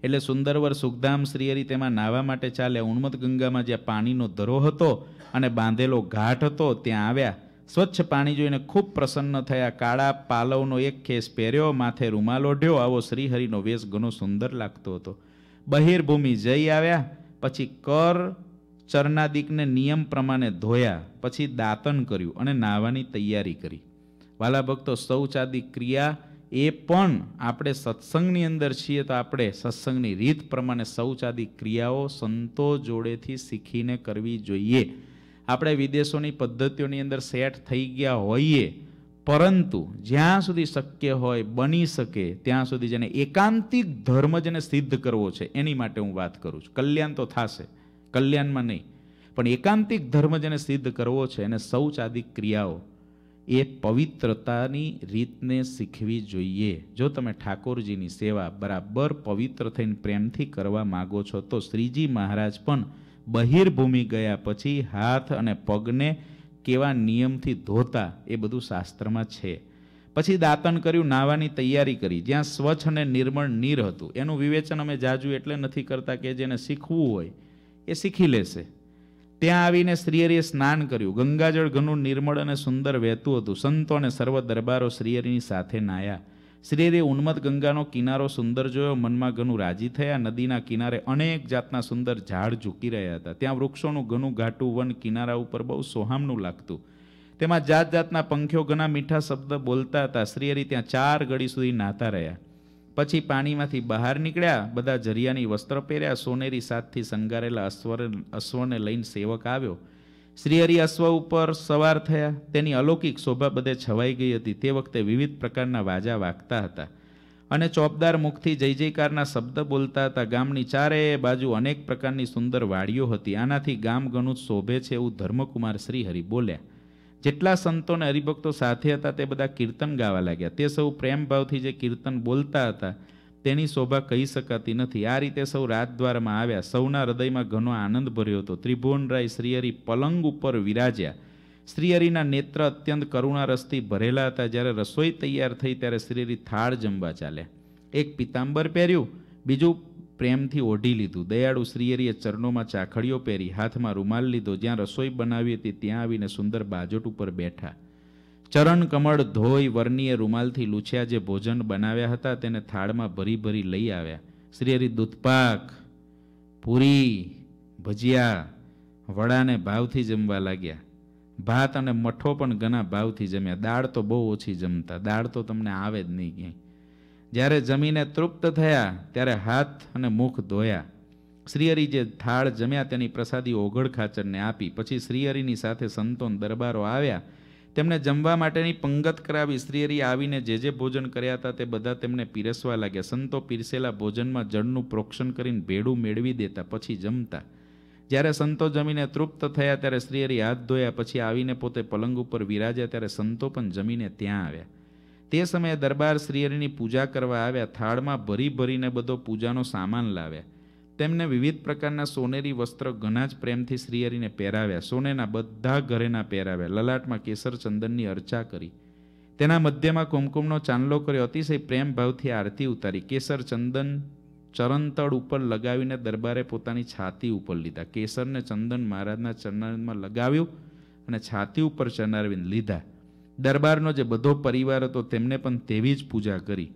એટલે સુંદરવર સુખધામ શ્રીહરી તેમાં નાહવા માટે ચાલ્યા ઉન્મતગંગામાં જ્યાં પાણીનો ધરો હતો અને બાંધેલો ઘાટ હતો ત્યાં આવ્યા સ્વચ્છ પાણી જોઈને ખૂબ પ્રસન્ન થયા કાળા પાલવનો એક ખેસ પહેર્યો માથે રૂમાલ ઓઢ્યો આવો શ્રીહરિનો વેશ ઘણો સુંદર લાગતો હતો બહિર્ભૂમિ જઈ આવ્યા પછી કર ચરનાદિકને નિયમ પ્રમાણે ધોયા પછી દાંતન કર્યું અને નાહવાની તૈયારી કરી વાલા ભક્તો શૌચાદિક ક્રિયા એ પણ આપણે સત્સંગની અંદર છીએ તો આપણે સત્સંગની રીત પ્રમાણે શૌચાદિક ક્રિયાઓ સંતો જોડેથી શીખીને કરવી જોઈએ આપણે વિદેશોની પદ્ધતિઓની અંદર સેટ થઈ ગયા હોઈએ પરંતુ જ્યાં સુધી શક્ય હોય બની શકે ત્યાં સુધી જેને એકાંતિક ધર્મ જેને સિદ્ધ કરવો છે એની માટે હું વાત કરું છું કલ્યાણ તો થશે કલ્યાણમાં નહીં પણ એકાંતિક ધર્મ જેને સિદ્ધ કરવો છે એને શૌચાદિક ક્રિયાઓ એ પવિત્રતાની રીતને શીખવી જોઈએ જો તમે ઠાકોરજીની સેવા બરાબર પવિત્ર થઈને પ્રેમથી કરવા માગો છો તો શ્રીજી મહારાજ પણ બહિર્ભૂમિ ગયા પછી હાથ અને પગને કેવા નિયમથી ધોતા એ બધું શાસ્ત્રમાં છે પછી દાંતન કર્યું નાવાની તૈયારી કરી જ્યાં સ્વચ્છ અને નિર્મળ નીર હતું એનું વિવેચન અમે જાજુ એટલે નથી કરતા કે જેને શીખવું હોય એ શીખી લેશે ત્યાં આવીને શ્રીયરીએ સ્નાન કર્યું ગંગાજળ ઘણું નિર્મળ અને સુંદર વહેતું હતું સંતો અને સર્વ દરબારો શ્રીયરીની સાથે નાયા શ્રીરે ઉન્મત ગંગાનો કિનારો સુંદર જોયો મનમાં ઘણું રાજી થયા નદીના કિનારે અનેક જાતના સુંદર ઝાડ ઝૂકી રહ્યા હતા ત્યાં વૃક્ષોનું ઘણું ઘાટું વન કિનારા ઉપર બહુ સોહામનું લાગતું તેમાં જાત જાતના પંખીઓ ઘણા મીઠા શબ્દ બોલતા હતા શ્રીહરિ ત્યાં ચાર ઘડી સુધી નાતા રહ્યા પછી પાણીમાંથી બહાર નીકળ્યા બધા જરિયાની વસ્ત્ર પહેર્યા સોનેરી સાતથી સંગારેલા અશ્વર અશ્વને લઈને સેવક આવ્યો શ્રીહરિ અશ્વ ઉપર સવાર થયા તેની અલૌકિક શોભા બધે છવાઈ ગઈ હતી તે વખતે વિવિધ પ્રકારના વાજા વાગતા હતા અને ચોપદાર મુખથી જય જયકારના શબ્દ બોલતા હતા ગામની ચારે બાજુ અનેક પ્રકારની સુંદર વાડીઓ હતી આનાથી ગામ ઘણું શોભે છે એવું ધર્મકુમાર શ્રીહરિ બોલ્યા જેટલા સંતો અને હરિભક્તો સાથે હતા તે બધા કીર્તન ગાવા લાગ્યા તે સૌ પ્રેમભાવથી જે કીર્તન બોલતા હતા તેની શોભા કહી શકાતી નથી આ રીતે સૌ રાજદ્વારમાં આવ્યા સૌના હૃદયમાં ઘણો આનંદ ભર્યો હતો ત્રિભુવનરાય શ્રીહરિ પલંગ ઉપર વિરાજ્યા શ્રીહરિના નેત્ર અત્યંત કરુણારસથી ભરેલા હતા જ્યારે રસોઈ તૈયાર થઈ ત્યારે શ્રીહરિ થાળ જમવા ચાલ્યા એક પિતાંબર પહેર્યું બીજું પ્રેમથી ઓઢી લીધું દયાળુ શ્રીહરિએ ચરણોમાં ચાખડીઓ પહેરી હાથમાં રૂમાલ લીધો જ્યાં રસોઈ બનાવી હતી ત્યાં આવીને સુંદર બાજોટ ઉપર બેઠા ચરણકમળ ધોઈ વર્ણીએ રૂમાલથી લૂછ્યા જે ભોજન બનાવ્યા હતા તેને થાળમાં ભરી ભરી લઈ આવ્યા શ્રીહરિ દૂધપાક પૂરી ભજીયા વડાને ભાવથી જમવા લાગ્યા ભાત અને મઠો પણ ઘણા ભાવથી જમ્યા દાળ તો બહુ ઓછી જમતા દાળ તો તમને આવે જ નહીં ક્યાંય જ્યારે જમીને તૃપ્ત થયા ત્યારે હાથ અને મુખ ધોયા શ્રીહરિ જે થાળ જમ્યા તેની પ્રસાદી ઓઘળ ખાચરને આપી પછી શ્રીહરિની સાથે સંતોન દરબારો આવ્યા તેમને જમવા માટેની પંગત કરાવી સ્ત્રીહરી આવીને જે જે ભોજન કર્યા હતા તે બધા તેમને પીરસવા લાગ્યા સંતો પીરસેલા ભોજનમાં જળનું પ્રોક્ષણ કરીને ભેડું મેળવી દેતા પછી જમતા જ્યારે સંતો જમીને તૃપ્ત થયા ત્યારે સ્ત્રીહરી હાથ ધોયા પછી આવીને પોતે પલંગ ઉપર વિરાજ્યા ત્યારે સંતો પણ જમીને ત્યાં આવ્યા તે સમયે દરબાર શ્રીહરિની પૂજા કરવા આવ્યા થાળમાં ભરી ભરીને બધો પૂજાનો સામાન લાવ્યા તેમને વિવિધ પ્રકારના સોનેરી વસ્ત્ર ઘણા જ પ્રેમથી શ્રીહરિને પહેરાવ્યા સોનેના બધા ઘરેના પહેરાવ્યા લલાટમાં કેસર ચંદનની અર્ચા કરી તેના મધ્યમાં કુમકુમનો ચાંદલો કર્યો અતિશય પ્રેમ ભાવથી આરતી ઉતારી કેસર ચંદન ચરણતળ ઉપર લગાવીને દરબારે પોતાની છાતી ઉપર લીધા કેસરને ચંદન મહારાજના ચરણમાં લગાવ્યું અને છાતી ઉપર ચરણારવીને લીધા દરબારનો જે બધો પરિવાર હતો તેમને પણ તેવી જ પૂજા કરી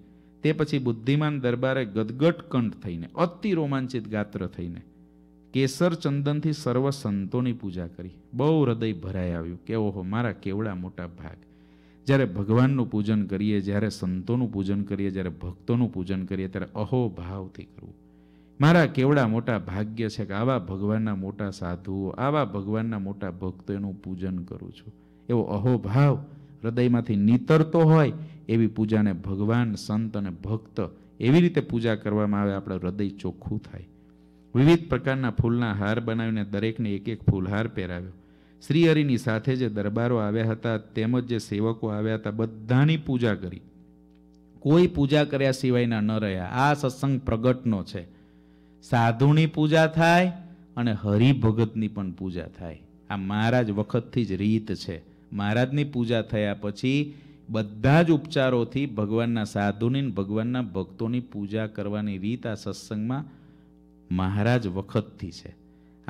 તે પછી બુદ્ધિમાન દરબારે ગદગટ કંઠ થઈને અતિ રોમાંચિત ગાત્ર થઈને કેસર ચંદનથી સર્વ સંતોની પૂજા કરી બહુ હૃદય ભરાઈ આવ્યું કે ઓહો મારા કેવડા મોટા ભાગ જ્યારે ભગવાનનું પૂજન કરીએ જ્યારે સંતોનું પૂજન કરીએ જ્યારે ભક્તોનું પૂજન કરીએ ત્યારે અહો ભાવથી કરવું મારા કેવડા મોટા ભાગ્ય છે કે આવા ભગવાનના મોટા સાધુઓ આવા ભગવાનના મોટા ભક્તો એનું પૂજન કરું છું એવો અહોભાવ હૃદયમાંથી નીતરતો હોય એવી પૂજાને ભગવાન સંત અને ભક્ત એવી રીતે પૂજા કરવામાં આવે આપણું હૃદય ચોખ્ખું થાય વિવિધ પ્રકારના ફૂલના હાર બનાવીને દરેકને એક એક ફૂલહાર પહેરાવ્યો શ્રીહરિની સાથે જે દરબારો આવ્યા હતા તેમજ જે સેવકો આવ્યા હતા બધાની પૂજા કરી કોઈ પૂજા કર્યા સિવાયના ન રહ્યા આ સત્સંગ પ્રગટનો છે સાધુની પૂજા થાય અને હરિભગતની પણ પૂજા થાય આ મહારાજ વખતથી જ રીત છે મહારાજની પૂજા થયા પછી બધા જ ઉપચારોથી ભગવાનના સાધુની ભગવાનના ભક્તોની પૂજા કરવાની રીત આ સત્સંગમાં મહારાજ વખતથી છે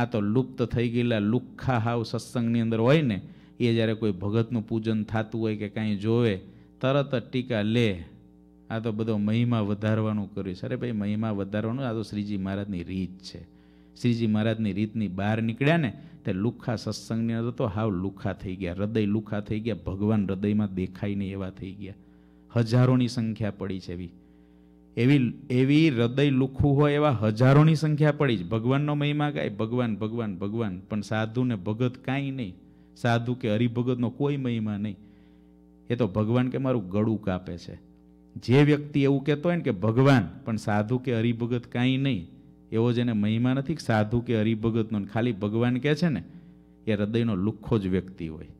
આ તો લુપ્ત થઈ ગયેલા લુખ્ખા હાવ સત્સંગની અંદર હોય ને એ જ્યારે કોઈ ભગતનું પૂજન થતું હોય કે કાંઈ જોવે તરત જ ટીકા લે આ તો બધો મહિમા વધારવાનું કર્યું છે અરે ભાઈ મહિમા વધારવાનું આ તો શ્રીજી મહારાજની રીત છે શ્રીજી મહારાજની રીતની બહાર નીકળ્યા ને તે લુખા સત્સંગની અંદર તો હાવ લુખા થઈ ગયા હૃદય લુખા થઈ ગયા ભગવાન હૃદયમાં દેખાય નહીં એવા થઈ ગયા હજારોની સંખ્યા પડી છે એવી એવી એવી હૃદય લુખું હોય એવા હજારોની સંખ્યા પડી જ ભગવાનનો મહિમા ગાય ભગવાન ભગવાન ભગવાન પણ સાધુને ભગત કાંઈ નહીં સાધુ કે હરિભગતનો કોઈ મહિમા નહીં એ તો ભગવાન કે મારું ગળું કાપે છે જે વ્યક્તિ એવું કહેતો હોય ને કે ભગવાન પણ સાધુ કે હરિભગત કાંઈ નહીં એવો જેને મહિમા નથી કે સાધુ કે હરિભગતનો ખાલી ભગવાન કહે છે ને એ હૃદયનો લુખ્ખો જ વ્યક્તિ હોય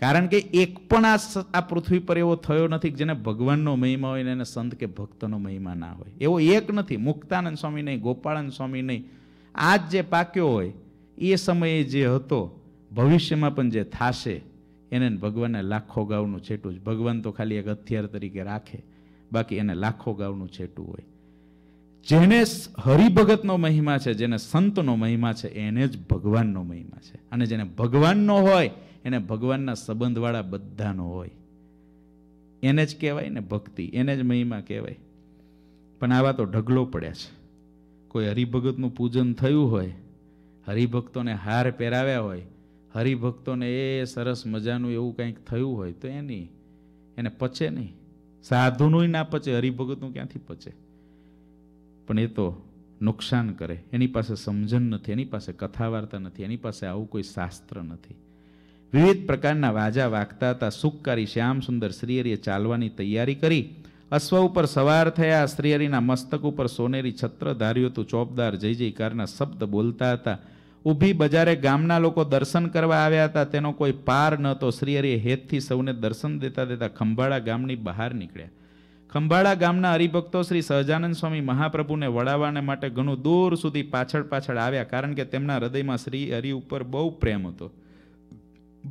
કારણ કે એક પણ આ આ પૃથ્વી પર એવો થયો નથી જેને ભગવાનનો મહિમા હોય ને એને સંત કે ભક્તનો મહિમા ના હોય એવો એક નથી મુક્તાનંદ સ્વામી નહીં ગોપાળાનંદ સ્વામી નહીં આજ જે પાક્યો હોય એ સમયે જે હતો ભવિષ્યમાં પણ જે થાશે એને ભગવાનને લાખો ગાવનું છેટું જ ભગવાન તો ખાલી એક હથિયાર તરીકે રાખે બાકી એને લાખો ગાવનું છેટું હોય જેને હરિભગતનો મહિમા છે જેને સંતનો મહિમા છે એને જ ભગવાનનો મહિમા છે અને જેને ભગવાનનો હોય એને ભગવાનના સંબંધવાળા બધાનો હોય એને જ કહેવાય ને ભક્તિ એને જ મહિમા કહેવાય પણ આવા તો ઢગલો પડ્યા છે કોઈ હરિભગતનું પૂજન થયું હોય હરિભક્તોને હાર પહેરાવ્યા હોય હરિભક્તોને એ સરસ મજાનું એવું કંઈક થયું હોય તો એની એને પચે નહીં સાધુનું ના પચે હરિભગતનું ક્યાંથી પચે પણ એ તો નુકસાન કરે એની પાસે સમજણ નથી એની પાસે કથા વાર્તા નથી એની પાસે આવું કોઈ શાસ્ત્ર નથી વિવિધ પ્રકારના વાજા વાગતા હતા સુખકારી શ્યામ સુંદર શ્રીહરિએ ચાલવાની તૈયારી કરી અશ્વ ઉપર સવાર થયા શ્રીહરિના મસ્તક ઉપર સોનેરી છત્ર ધાર્યું હતું ચોપદાર જય જયકારના શબ્દ બોલતા હતા ઊભી બજારે ગામના લોકો દર્શન કરવા આવ્યા હતા તેનો કોઈ પાર ન તો શ્રીહરિએ હેતથી સૌને દર્શન દેતા દેતા ખંભાળા ગામની બહાર નીકળ્યા ખંભાળા ગામના હરિભક્તો શ્રી સહજાનંદ સ્વામી મહાપ્રભુને વડાવવાને માટે ઘણું દૂર સુધી પાછળ પાછળ આવ્યા કારણ કે તેમના હૃદયમાં શ્રી હરિ ઉપર બહુ પ્રેમ હતો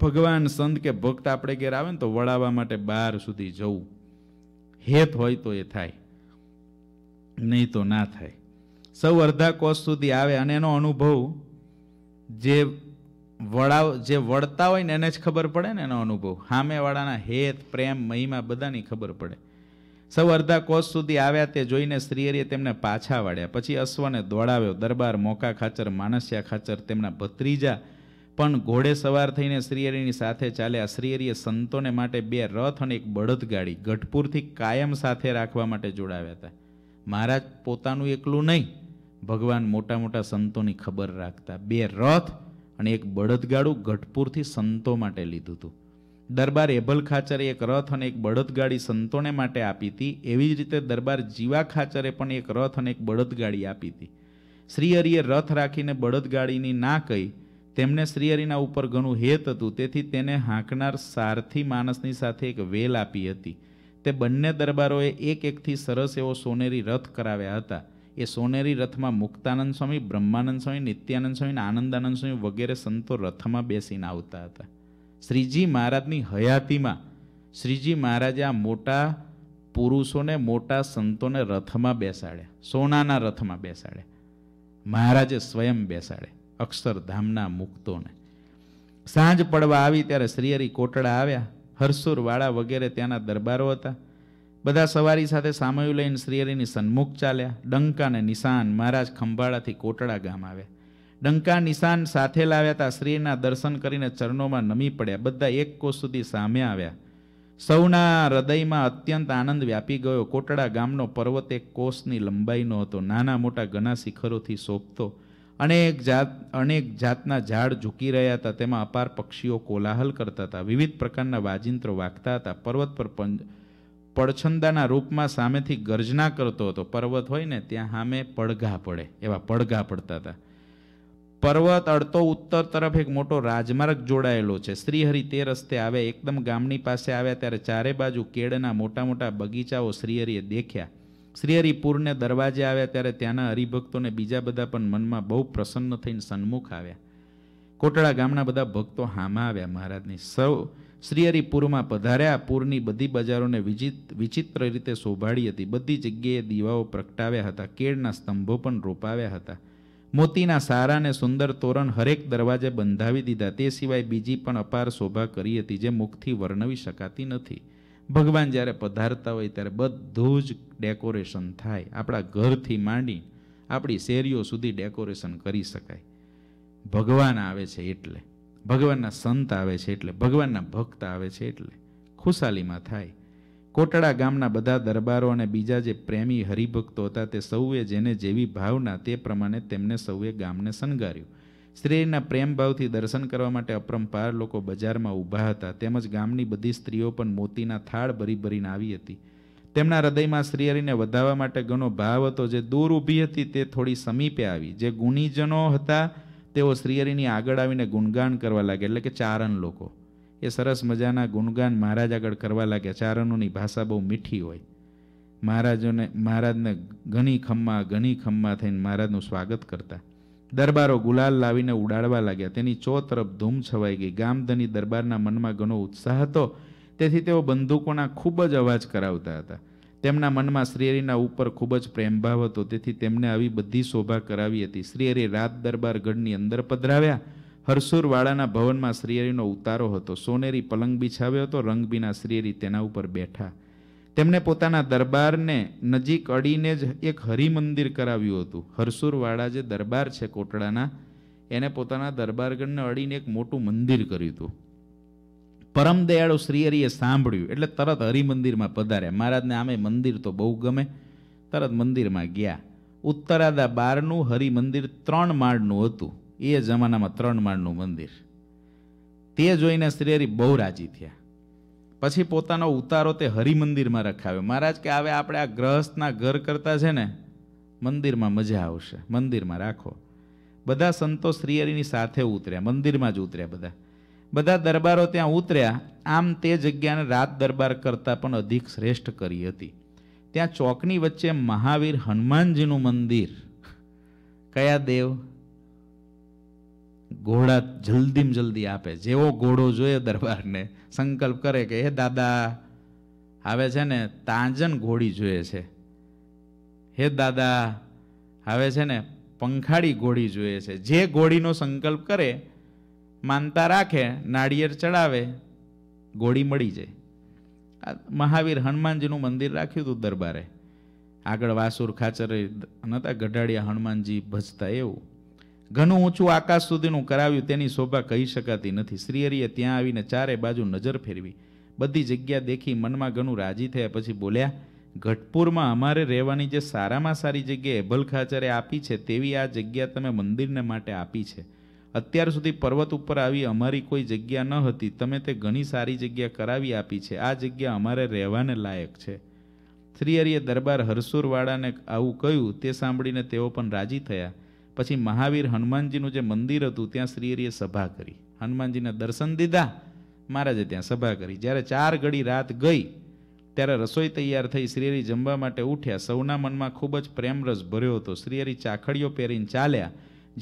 ભગવાન સંત કે ભક્ત આપણે ઘેર આવે ને તો વડાવવા માટે બહાર સુધી જવું હેત હોય તો એ થાય નહીં તો ના થાય સૌ અડધા કોષ સુધી આવે અને એનો અનુભવ જે વડાવ જે વળતા હોય ને એને જ ખબર પડે ને એનો અનુભવ સામેવાળાના હેત પ્રેમ મહિમા બધાની ખબર પડે સૌ અર્ધા કોષ સુધી આવ્યા તે જોઈને શ્રીહરિએ તેમને પાછા વાળ્યા પછી અશ્વને દોડાવ્યો દરબાર મોકા ખાચર માનસ્યા ખાચર તેમના ભત્રીજા પણ ઘોડે સવાર થઈને શ્રીહરિની સાથે ચાલ્યા શ્રીયરીએ સંતોને માટે બે રથ અને એક બળદગાડી ગઢપુરથી કાયમ સાથે રાખવા માટે જોડાવ્યા હતા મહારાજ પોતાનું એકલું નહીં ભગવાન મોટા મોટા સંતોની ખબર રાખતા બે રથ અને એક બળદગાડું ગઢપુરથી સંતો માટે લીધું હતું દરબાર એભલ ખાચરે એક રથ અને એક બળદગાડી સંતોને માટે આપી હતી એવી જ રીતે દરબાર જીવા ખાચરે પણ એક રથ અને એક બળદગાડી આપી હતી શ્રીહરિએ રથ રાખીને બળદગાડીની ના કહી તેમને શ્રીહરિના ઉપર ઘણું હેત હતું તેથી તેને હાંકનાર સારથી માણસની સાથે એક વેલ આપી હતી તે બંને દરબારોએ એક એકથી સરસ એવો સોનેરી રથ કરાવ્યા હતા એ સોનેરી રથમાં મુક્તાનંદ સ્વામી બ્રહ્માનંદ સ્વામી નિત્યાનંદ સ્વામી આનંદાનંદ સ્વામી વગેરે સંતો રથમાં બેસીને આવતા હતા શ્રીજી મહારાજની હયાતીમાં શ્રીજી મહારાજે આ મોટા પુરુષોને મોટા સંતોને રથમાં બેસાડ્યા સોનાના રથમાં બેસાડ્યા મહારાજે સ્વયં બેસાડે અક્ષરધામના મુક્તોને સાંજ પડવા આવી ત્યારે શ્રીહરિ કોટડા આવ્યા હરસુર વાળા વગેરે ત્યાંના દરબારો હતા બધા સવારી સાથે સામયું લઈને શ્રીહરિની સન્મુખ ચાલ્યા ડંકાને નિશાન મહારાજ ખંભાળાથી કોટડા ગામ આવ્યા ડંકા નિશાન સાથે લાવ્યા હતા શ્રીના દર્શન કરીને ચરણોમાં નમી પડ્યા બધા એક કોષ સુધી સામે આવ્યા સૌના હૃદયમાં અત્યંત આનંદ વ્યાપી ગયો કોટડા ગામનો પર્વત એક કોષની લંબાઈનો હતો નાના મોટા ઘણા શિખરોથી સોંપતો અનેક જાત અનેક જાતના ઝાડ ઝૂકી રહ્યા હતા તેમાં અપાર પક્ષીઓ કોલાહલ કરતા હતા વિવિધ પ્રકારના વાજિંત્રો વાગતા હતા પર્વત પર પડછંદાના રૂપમાં સામેથી ગર્જના કરતો હતો પર્વત હોય ને ત્યાં સામે પડઘા પડે એવા પડઘા પડતા હતા પર્વત અડતો ઉત્તર તરફ એક મોટો રાજમાર્ગ જોડાયેલો છે શ્રીહરિ તે રસ્તે આવે એકદમ ગામની પાસે આવ્યા ત્યારે ચારે બાજુ કેળના મોટા મોટા બગીચાઓ શ્રીહરિએ દેખ્યા શ્રીહરિપુરને દરવાજે આવ્યા ત્યારે ત્યાંના હરિભક્તોને બીજા બધા પણ મનમાં બહુ પ્રસન્ન થઈને સન્મુખ આવ્યા કોટડા ગામના બધા ભક્તો હામાં આવ્યા મહારાજની સૌ શ્રીહરિપુરમાં પધાર્યા પૂરની બધી બજારોને વિચિત વિચિત્ર રીતે શોભાડી હતી બધી જગ્યાએ દીવાઓ પ્રગટાવ્યા હતા કેળના સ્તંભો પણ રોપાવ્યા હતા મોતીના સારા અને સુંદર તોરણ હરેક દરવાજે બંધાવી દીધા તે સિવાય બીજી પણ અપાર શોભા કરી હતી જે મુખથી વર્ણવી શકાતી નથી ભગવાન જ્યારે પધારતા હોય ત્યારે બધું જ ડેકોરેશન થાય આપણા ઘરથી માંડી આપણી શેરીઓ સુધી ડેકોરેશન કરી શકાય ભગવાન આવે છે એટલે ભગવાનના સંત આવે છે એટલે ભગવાનના ભક્ત આવે છે એટલે ખુશાલીમાં થાય કોટડા ગામના બધા દરબારો અને બીજા જે પ્રેમી હરિભક્તો હતા તે સૌએ જેને જેવી ભાવના તે પ્રમાણે તેમને સૌએ ગામને શણગાર્યું સ્ત્રીના ભાવથી દર્શન કરવા માટે અપરંપાર લોકો બજારમાં ઊભા હતા તેમજ ગામની બધી સ્ત્રીઓ પણ મોતીના થાળ ભરી ભરીને આવી હતી તેમના હૃદયમાં શ્રીહરિને વધાવવા માટે ઘણો ભાવ હતો જે દૂર ઊભી હતી તે થોડી સમીપે આવી જે ગુનીજનો હતા તેઓ શ્રીહરિની આગળ આવીને ગુણગાન કરવા લાગ્યા એટલે કે ચારણ લોકો એ સરસ મજાના ગુણગાન મહારાજ આગળ કરવા લાગ્યા ચારણોની ભાષા બહુ મીઠી હોય મહારાજોને મહારાજને ઘણી ખમ્મા ઘણી ખમ્મા થઈને મહારાજનું સ્વાગત કરતા દરબારો ગુલાલ લાવીને ઉડાડવા લાગ્યા તેની ચો તરફ ધૂમ છવાઈ ગઈ ગામધની દરબારના મનમાં ઘણો ઉત્સાહ હતો તેથી તેઓ બંદૂકોના ખૂબ જ અવાજ કરાવતા હતા તેમના મનમાં શ્રીહરિના ઉપર ખૂબ જ પ્રેમભાવ હતો તેથી તેમને આવી બધી શોભા કરાવી હતી શ્રીહરિ રાત દરબાર ગઢની અંદર પધરાવ્યા હરસુરવાળાના ભવનમાં શ્રીહરિનો ઉતારો હતો સોનેરી પલંગ બિછાવ્યો હતો રંગબીના શ્રીહરિ તેના ઉપર બેઠા તેમણે પોતાના દરબારને નજીક અડીને જ એક હરિમંદિર કરાવ્યું હતું હરસુરવાળા જે દરબાર છે કોટડાના એને પોતાના દરબારગણને અડીને એક મોટું મંદિર કર્યું હતું પરમ દયાળુ શ્રીહરિએ સાંભળ્યું એટલે તરત હરિમંદિરમાં પધાર્યા મહારાજને આમે મંદિર તો બહુ ગમે તરત મંદિરમાં ગયા ઉત્તરાદા બારનું હરિમંદિર ત્રણ માળનું હતું એ જમાનામાં ત્રણ માળનું મંદિર તે જોઈને શ્રીહરિ બહુ રાજી થયા પછી પોતાનો ઉતારો તે હરિમંદિરમાં રખાવ્યો મહારાજ કે હવે આપણે આ ગ્રહસ્થના ઘર કરતાં છે ને મંદિરમાં મજા આવશે મંદિરમાં રાખો બધા સંતો શ્રીહરિની સાથે ઉતર્યા મંદિરમાં જ ઉતર્યા બધા બધા દરબારો ત્યાં ઉતર્યા આમ તે જગ્યાને રાત દરબાર કરતાં પણ અધિક શ્રેષ્ઠ કરી હતી ત્યાં ચોકની વચ્ચે મહાવીર હનુમાનજીનું મંદિર કયા દેવ ઘોડા જલ્દીમાં જલ્દી આપે જેવો ઘોડો જોઈએ દરબારને સંકલ્પ કરે કે હે દાદા હવે છે ને તાંજન ઘોડી જોઈએ છે હે દાદા હવે છે ને પંખાડી ઘોડી જોઈએ છે જે ઘોડીનો સંકલ્પ કરે માનતા રાખે નાળિયેર ચડાવે ઘોડી મળી જાય આ મહાવીર હનુમાનજીનું મંદિર રાખ્યું હતું દરબારે આગળ વાસુર ખાચર નહોતા ગઢાડિયા હનુમાનજી ભજતા એવું ઘણું ઊંચું આકાશ સુધીનું કરાવ્યું તેની શોભા કહી શકાતી નથી શ્રીહરિએ ત્યાં આવીને ચારે બાજુ નજર ફેરવી બધી જગ્યા દેખી મનમાં ઘણું રાજી થયા પછી બોલ્યા ઘટપુરમાં અમારે રહેવાની જે સારામાં સારી જગ્યાએ ભલખાચરે આપી છે તેવી આ જગ્યા તમે મંદિરને માટે આપી છે અત્યાર સુધી પર્વત ઉપર આવી અમારી કોઈ જગ્યા ન હતી તમે તે ઘણી સારી જગ્યા કરાવી આપી છે આ જગ્યા અમારે રહેવાને લાયક છે શ્રીહરિએ દરબાર હરસુરવાળાને આવું કહ્યું તે સાંભળીને તેઓ પણ રાજી થયા પછી મહાવીર હનુમાનજીનું જે મંદિર હતું ત્યાં શ્રીહરિએ સભા કરી હનુમાનજીના દર્શન દીધા મહારાજે ત્યાં સભા કરી જ્યારે ચાર ઘડી રાત ગઈ ત્યારે રસોઈ તૈયાર થઈ શ્રીહરિ જમવા માટે ઉઠ્યા સૌના મનમાં ખૂબ જ પ્રેમરસ ભર્યો હતો શ્રીહરિ ચાખડીઓ પહેરીને ચાલ્યા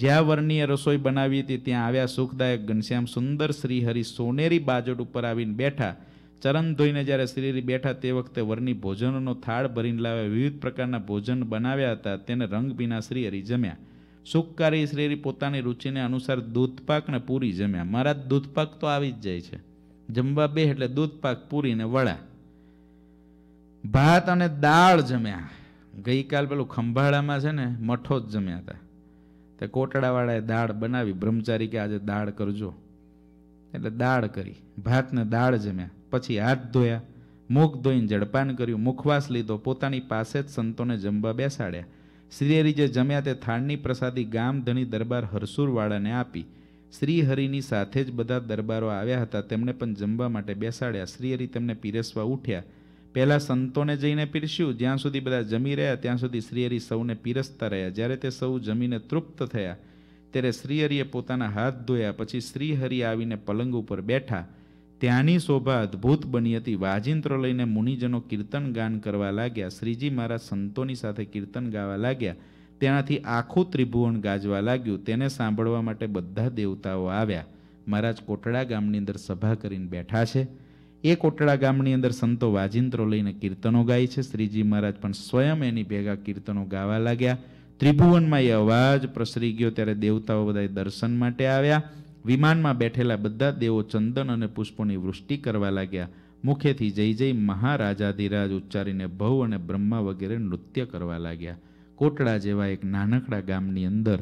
જ્યાં વર્ણીએ રસોઈ બનાવી હતી ત્યાં આવ્યા સુખદાયક ઘનશ્યામ સુંદર શ્રીહરિ સોનેરી બાજટ ઉપર આવીને બેઠા ચરણ ધોઈને જ્યારે શ્રીહરિ બેઠા તે વખતે વરની ભોજનોનો થાળ ભરીને લાવ્યા વિવિધ પ્રકારના ભોજન બનાવ્યા હતા તેને રંગભીના શ્રીહરિ જમ્યા સુખકારી શ્રેરી પોતાની રુચિને અનુસાર દૂધપાક ને પૂરી જમ્યા મારા દૂધપાક તો આવી જ જાય છે જમવા બે એટલે દૂધપાક પૂરી ને વડા ભાત અને દાળ જમ્યા ગઈકાલ પેલું ખંભાળામાં છે ને મઠો જ જમ્યા હતા તે કોટડાવાળાએ દાળ બનાવી બ્રહ્મચારી કે આજે દાળ કરજો એટલે દાળ કરી ભાતને દાળ જમ્યા પછી હાથ ધોયા મુખ ધોઈને જળપાન કર્યું મુખવાસ લીધો પોતાની પાસે જ સંતોને જમવા બેસાડ્યા શ્રીહરિ જે જમ્યા તે થાળની પ્રસાદી ગામ ધણી દરબાર હરસુરવાળાને આપી શ્રીહરિની સાથે જ બધા દરબારો આવ્યા હતા તેમણે પણ જમવા માટે બેસાડ્યા શ્રીહરિ તેમને પીરસવા ઉઠ્યા પહેલાં સંતોને જઈને પીરસ્યું જ્યાં સુધી બધા જમી રહ્યા ત્યાં સુધી શ્રીહરિ સૌને પીરસતા રહ્યા જ્યારે તે સૌ જમીને તૃપ્ત થયા ત્યારે શ્રીહરિએ પોતાના હાથ ધોયા પછી શ્રીહરિ આવીને પલંગ ઉપર બેઠા ત્યાંની શોભા અદ્ભુત બની હતી વાજિંત્ર લઈને મુનિજનો કીર્તન ગાન કરવા લાગ્યા શ્રીજી મહારાજ સંતોની સાથે કીર્તન ગાવા લાગ્યા તેનાથી આખું ત્રિભુવન ગાજવા લાગ્યું તેને સાંભળવા માટે બધા દેવતાઓ આવ્યા મહારાજ કોટડા ગામની અંદર સભા કરીને બેઠા છે એ કોટડા ગામની અંદર સંતો વાજિંત્રો લઈને કીર્તનો ગાય છે શ્રીજી મહારાજ પણ સ્વયં એની ભેગા કીર્તનો ગાવા લાગ્યા ત્રિભુવનમાં એ અવાજ પ્રસરી ગયો ત્યારે દેવતાઓ બધાએ દર્શન માટે આવ્યા વિમાનમાં બેઠેલા બધા દેવો ચંદન અને પુષ્પોની વૃષ્ટિ કરવા લાગ્યા મુખેથી જય જય મહારાજાધિરાજ ઉચ્ચારીને ભવ અને બ્રહ્મા વગેરે નૃત્ય કરવા લાગ્યા કોટડા જેવા એક નાનકડા ગામની અંદર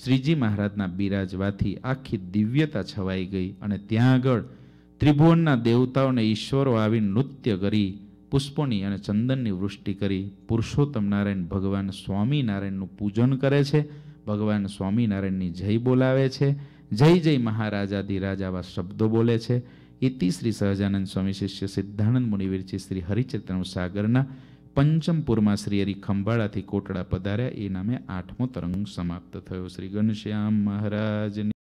શ્રીજી મહારાજના બિરાજવાથી આખી દિવ્યતા છવાઈ ગઈ અને ત્યાં આગળ ત્રિભુવનના દેવતાઓને ઈશ્વરો આવી નૃત્ય કરી પુષ્પોની અને ચંદનની વૃષ્ટિ કરી પુરુષોત્તમ નારાયણ ભગવાન સ્વામિનારાયણનું પૂજન કરે છે ભગવાન સ્વામિનારાયણની જય બોલાવે છે જય જય મહારાજા ધીરાજ આવા શબ્દો બોલે છે ઇતિ શ્રી સહજાનંદ સ્વામી શિષ્ય સિદ્ધાનંદ મુનિવીરજી શ્રી હરિચેતન સાગરના પંચમપુરમાં શ્રી હરિ ખંભાળાથી કોટડા પધાર્યા એ નામે આઠમો તરંગ સમાપ્ત થયો શ્રી ઘનશ્યામ મહારાજની